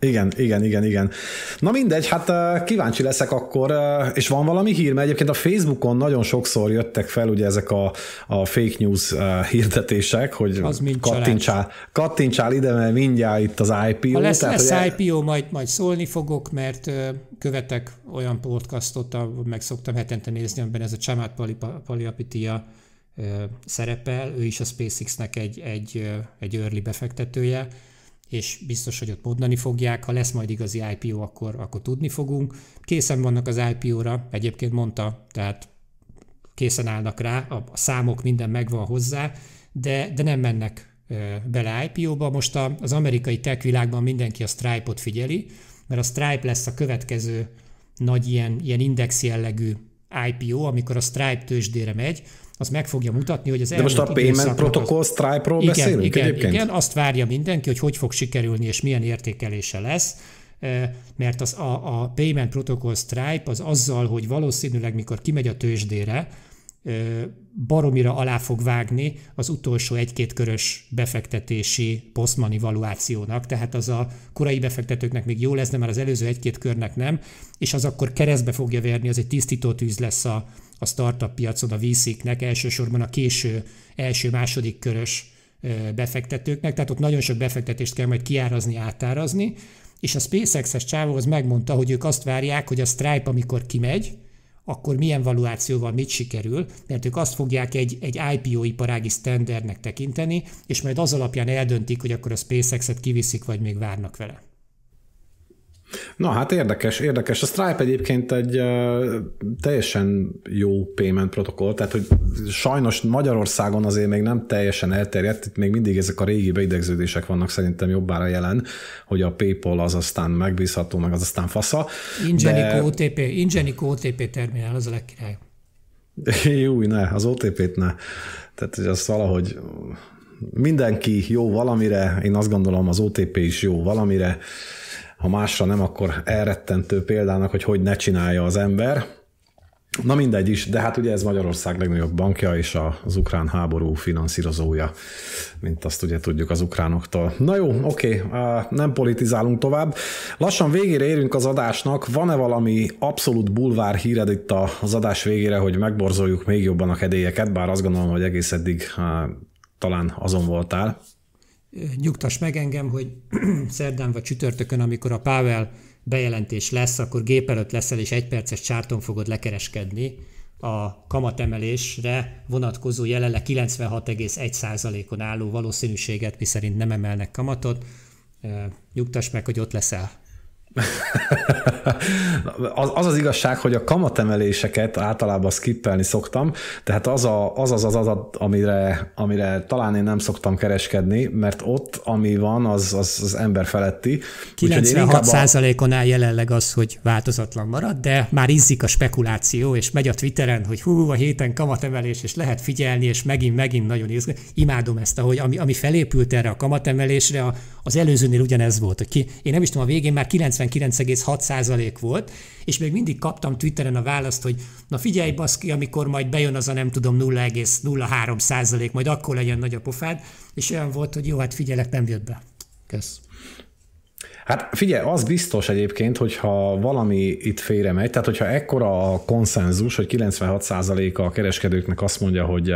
Igen, igen, igen, igen. Na mindegy, hát kíváncsi leszek akkor, és van valami hír, mert egyébként a Facebookon nagyon sokszor jöttek fel ugye ezek a, a fake news hirdetések, hogy az kattintsál, kattintsál ide, mert mindjárt itt az IPO. Ha lesz, tehát, lesz hogy... E- IPO, majd, majd szólni fogok, mert követek olyan podcastot, meg szoktam hetente nézni, amiben ez a Csamát Pali, Paliapitia szerepel, ő is a SpaceX-nek egy, egy, egy early befektetője, és biztos, hogy ott mondani fogják, ha lesz majd igazi IPO, akkor, akkor tudni fogunk. Készen vannak az IPO-ra, egyébként mondta, tehát készen állnak rá, a számok minden megvan hozzá, de, de nem mennek bele IPO-ba. Most az amerikai tech világban mindenki a Stripe-ot figyeli, mert a Stripe lesz a következő nagy ilyen, ilyen index jellegű IPO, amikor a Stripe tőzsdére megy, az meg fogja mutatni, hogy az De most a Payment Protocol Stripe-ról igen, beszélünk igen, egyébként? Igen, azt várja mindenki, hogy hogy fog sikerülni és milyen értékelése lesz, mert az, a, a Payment Protocol Stripe az azzal, hogy valószínűleg mikor kimegy a tőzsdére, baromira alá fog vágni az utolsó egy-két körös befektetési posztmani valuációnak, tehát az a korai befektetőknek még jó lesz, de már az előző egy-két körnek nem, és az akkor keresztbe fogja verni, az egy tisztító tűz lesz a, a startup piacon a víziknek, elsősorban a késő első-második körös befektetőknek, tehát ott nagyon sok befektetést kell majd kiárazni, átárazni, és a SpaceX-es csávó az megmondta, hogy ők azt várják, hogy a Stripe, amikor kimegy, akkor milyen valuációval mit sikerül, mert ők azt fogják egy, egy IPO iparági sztendernek tekinteni, és majd az alapján eldöntik, hogy akkor a SpaceX-et kiviszik, vagy még várnak vele. Na hát érdekes, érdekes. A Stripe egyébként egy uh, teljesen jó payment protokoll, tehát hogy sajnos Magyarországon azért még nem teljesen elterjedt, itt még mindig ezek a régi beidegződések vannak szerintem jobbára jelen, hogy a PayPal az aztán megbízható, meg az aztán fasza. Ingenico de... OTP, Ingenico OTP terminál, az a legkirály. Júj, ne, az OTP-t ne. Tehát, hogy azt valahogy mindenki jó valamire, én azt gondolom az OTP is jó valamire, ha másra nem, akkor elrettentő példának, hogy hogy ne csinálja az ember. Na mindegy is, de hát ugye ez Magyarország legnagyobb bankja és az ukrán háború finanszírozója, mint azt ugye tudjuk az ukránoktól. Na jó, oké, nem politizálunk tovább. Lassan végére érünk az adásnak. Van-e valami abszolút bulvár híred itt az adás végére, hogy megborzoljuk még jobban a kedélyeket, bár azt gondolom, hogy egész eddig talán azon voltál nyugtass meg engem, hogy szerdán vagy csütörtökön, amikor a Pável bejelentés lesz, akkor gép előtt leszel, és egy perces csárton fogod lekereskedni a kamatemelésre vonatkozó jelenleg 96,1%-on álló valószínűséget, miszerint nem emelnek kamatot. Nyugtass meg, hogy ott leszel. az, az az igazság, hogy a kamatemeléseket általában skippelni szoktam, tehát az a, az, az az adat, amire, amire talán én nem szoktam kereskedni, mert ott, ami van, az az, az ember feletti. 96%-on áll jelenleg az, hogy változatlan marad, de már izzik a spekuláció, és megy a Twitteren, hogy hú, a héten kamatemelés, és lehet figyelni, és megint-megint nagyon izgat. Imádom ezt, ahogy ami, ami felépült erre a kamatemelésre, az előzőnél ugyanez volt, hogy ki, én nem is tudom, a végén már 90 99,6% volt, és még mindig kaptam Twitteren a választ, hogy na figyelj baszki, amikor majd bejön az a nem tudom 0,03%, majd akkor legyen nagy a pofád, és olyan volt, hogy jó, hát figyelek, nem jött be. Kösz. Hát figyelj, az biztos egyébként, hogyha valami itt félre megy, tehát hogyha ekkora a konszenzus, hogy 96%-a a kereskedőknek azt mondja, hogy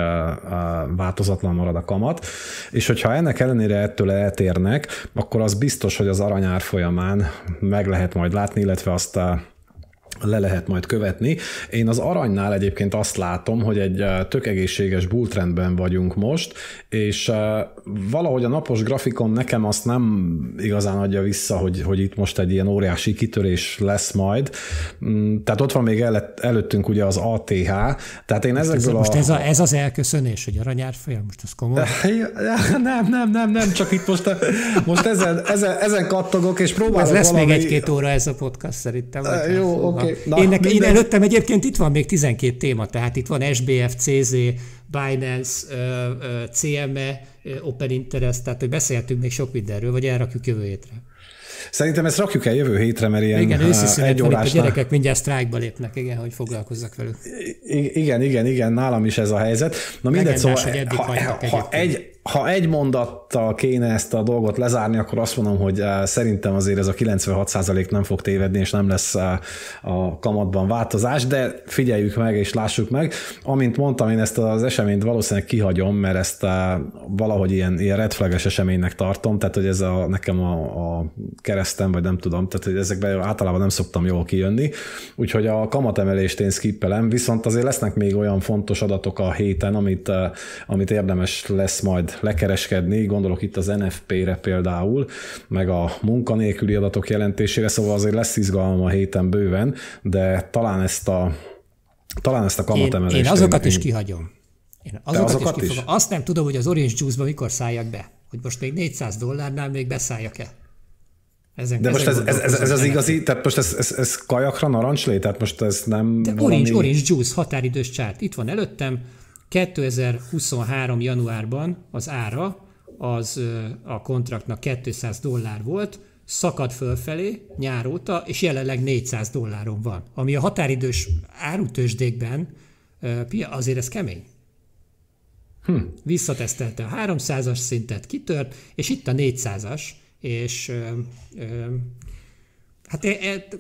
változatlan marad a kamat, és hogyha ennek ellenére ettől eltérnek, akkor az biztos, hogy az aranyár folyamán meg lehet majd látni, illetve azt a le lehet majd követni. Én az aranynál egyébként azt látom, hogy egy tök egészséges bulltrendben vagyunk most, és valahogy a napos grafikon nekem azt nem igazán adja vissza, hogy, hogy itt most egy ilyen óriási kitörés lesz majd. Mm, tehát ott van még el, előttünk ugye az ATH, tehát én most ezekből ez, a... Most ez, a, ez az elköszönés, hogy aranyárfolyam, most ez komoly? Nem, nem, nem, nem, csak itt most, most ezen, ezen, ezen kattogok, és próbálok Ez lesz valami... még egy-két óra ez a podcast szerintem. Jó, Okay, na, én, nekem, minden... én előttem egyébként itt van még 12 téma, tehát itt van SBF, CZ, Binance, CME, Open Interest, tehát hogy beszéltünk még sok mindenről, vagy elrakjuk jövő hétre. Szerintem ezt rakjuk el jövő hétre, mert ilyen Igen, őszi egy órásnál... a gyerekek mindjárt sztrájkba lépnek, igen, hogy foglalkozzak velük. I- igen, igen, igen, nálam is ez a helyzet. Na mindegy, szóval, hogy eddig ha, ha egy, ha egy mondattal kéne ezt a dolgot lezárni, akkor azt mondom, hogy eh, szerintem azért ez a 96% nem fog tévedni, és nem lesz eh, a kamatban változás, de figyeljük meg és lássuk meg. Amint mondtam, én ezt az eseményt valószínűleg kihagyom, mert ezt eh, valahogy ilyen, ilyen red eseménynek tartom, tehát hogy ez a, nekem a, a keresztem, vagy nem tudom, tehát hogy ezekben általában nem szoktam jól kijönni, úgyhogy a kamatemelést én skippelem, viszont azért lesznek még olyan fontos adatok a héten, amit, amit érdemes lesz majd lekereskedni, gondolok itt az NFP-re például, meg a munkanélküli adatok jelentésére, szóval azért lesz izgalom a héten bőven, de talán ezt a talán ezt a kamatemelést. Én, én azokat én, is kihagyom. Én azokat, azokat is, is? Azt nem tudom, hogy az Orange Juice-ba mikor szálljak be. Hogy most még 400 dollárnál még beszálljak-e. Ezen, De most ez, ez, ez, ez, az igazi, tehát most ez, ez, ez kajakra narancslé? Tehát most ez nem De valami... orange, orange juice, határidős csárt. Itt van előttem, 2023. januárban az ára az a kontraktnak 200 dollár volt, szakad fölfelé nyár óta, és jelenleg 400 dolláron van. Ami a határidős árutősdékben azért ez kemény. Hm. Visszatesztelte a 300-as szintet, kitört, és itt a 400-as, és ö, ö, Hát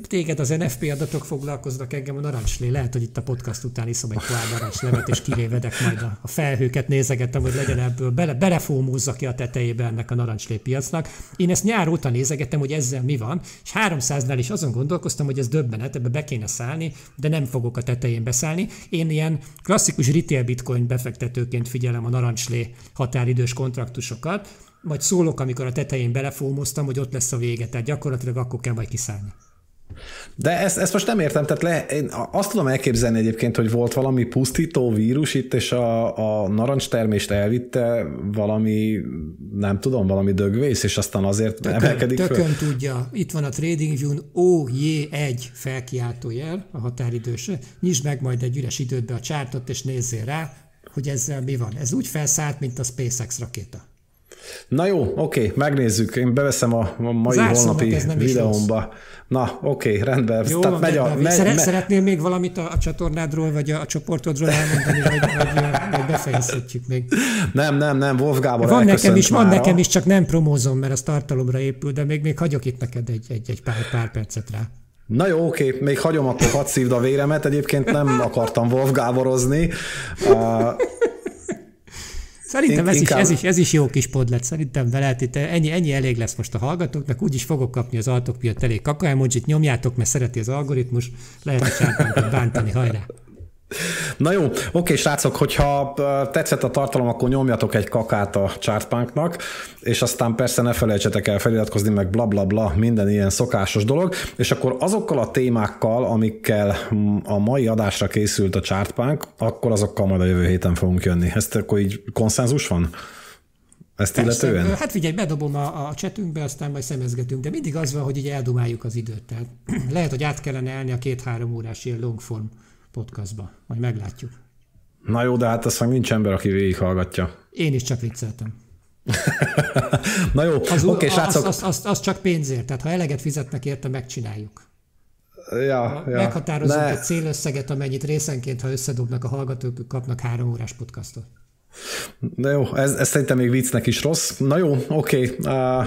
téged az NFP adatok foglalkoznak engem a narancslé. Lehet, hogy itt a podcast után iszom egy pohár narancslevet, és kirévedek majd a, a felhőket nézegetem, hogy legyen ebből, bele, belefómúzza ki a tetejébe ennek a narancslé piacnak. Én ezt nyár óta nézegetem, hogy ezzel mi van, és 300-nál is azon gondolkoztam, hogy ez döbbenet, ebbe be kéne szállni, de nem fogok a tetején beszállni. Én ilyen klasszikus retail bitcoin befektetőként figyelem a narancslé határidős kontraktusokat, majd szólok, amikor a tetején belefómoztam, hogy ott lesz a vége, tehát gyakorlatilag akkor kell majd kiszállni. De ezt, ezt most nem értem, tehát le, én azt tudom elképzelni egyébként, hogy volt valami pusztító vírus itt, és a, a termést elvitte valami, nem tudom, valami dögvész, és aztán azért tökön, emelkedik tökön föl. tudja, itt van a TradingView-n OJ1 jel a határidőse, nyisd meg majd egy üres be a csártot, és nézzél rá, hogy ezzel mi van. Ez úgy felszállt, mint a SpaceX rakéta. Na jó, oké, megnézzük. Én beveszem a mai Zárszom, holnapi videómba. Na, oké, rendben. Jó, Tehát megy a, megy, szeret, megy. Szeretnél még valamit a, a csatornádról, vagy a, a csoportodról elmondani, vagy, vagy, vagy befejezhetjük még? Nem, nem, nem, Wolf Gábor Van nekem is, mára. van nekem is, csak nem promózom, mert az tartalomra épül, de még, még hagyok itt neked egy, egy, egy pár, pár percet rá. Na jó, oké, még hagyom, akkor hadd szívd a véremet. Egyébként nem akartam Wolf Gáborozni. Uh, Szerintem ez, inkább... is, ez, is, ez is jó kis pod lett, szerintem be lehet itt, ennyi, ennyi elég lesz most a hallgatóknak, úgyis fogok kapni az altok miatt elég kakaemonjit, nyomjátok, mert szereti az algoritmus, lehet sárpánkat bántani, hajrá! Na jó, oké srácok, hogyha tetszett a tartalom, akkor nyomjatok egy kakát a chartpunknak, és aztán persze ne felejtsetek el feliratkozni, meg blablabla, bla, bla, minden ilyen szokásos dolog, és akkor azokkal a témákkal, amikkel a mai adásra készült a chartpunk, akkor azokkal majd a jövő héten fogunk jönni. Ez akkor így konszenzus van? Ezt Persze, illetően? Hát figyelj, bedobom a, a csetünkbe, aztán majd szemezgetünk, de mindig az van, hogy így eldumáljuk az időt. Tehát lehet, hogy át kellene elni a két-három órás ilyen longform podcastba. Majd meglátjuk. Na jó, de hát azt meg nincs ember, aki végighallgatja. Én is csak vicceltem. Na jó, oké, okay, srácok. az, az, az csak pénzért, tehát ha eleget fizetnek érte, megcsináljuk. Ja, ja. Meghatározunk ne. egy célösszeget, amennyit részenként, ha összedobnak a hallgatók, kapnak három órás podcastot. Na jó, ez, ez szerintem még viccnek is rossz. Na jó, oké, uh,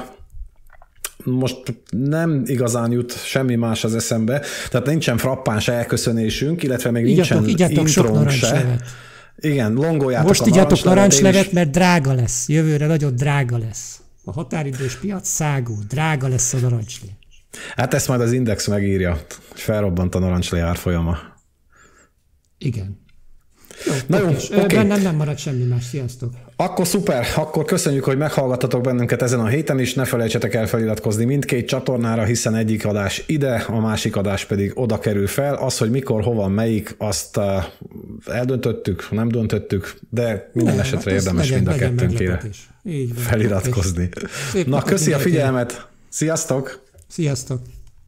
most nem igazán jut semmi más az eszembe, tehát nincsen frappáns elköszönésünk, illetve még igyatok, nincsen igyatok intrónk ronk se. Igen, longoljátok Most a igyatok narancslevet, mert drága lesz. Jövőre nagyon drága lesz. A határidős piac szágú, drága lesz a narancslé. Hát ezt majd az Index megírja, és felrobbant a narancslé árfolyama. Igen. Na jó, okay. okay. Bennem nem marad semmi más. Sziasztok! Akkor szuper, akkor köszönjük, hogy meghallgattatok bennünket ezen a héten is. Ne felejtsetek el feliratkozni mindkét csatornára, hiszen egyik adás ide, a másik adás pedig oda kerül fel. Az, hogy mikor, hova, melyik, azt eldöntöttük, nem döntöttük, de minden nem, esetre hát érdemes legyen, mind a kettőnkére feliratkozni. Na, köszi a figyelmet! Sziasztok! Sziasztok!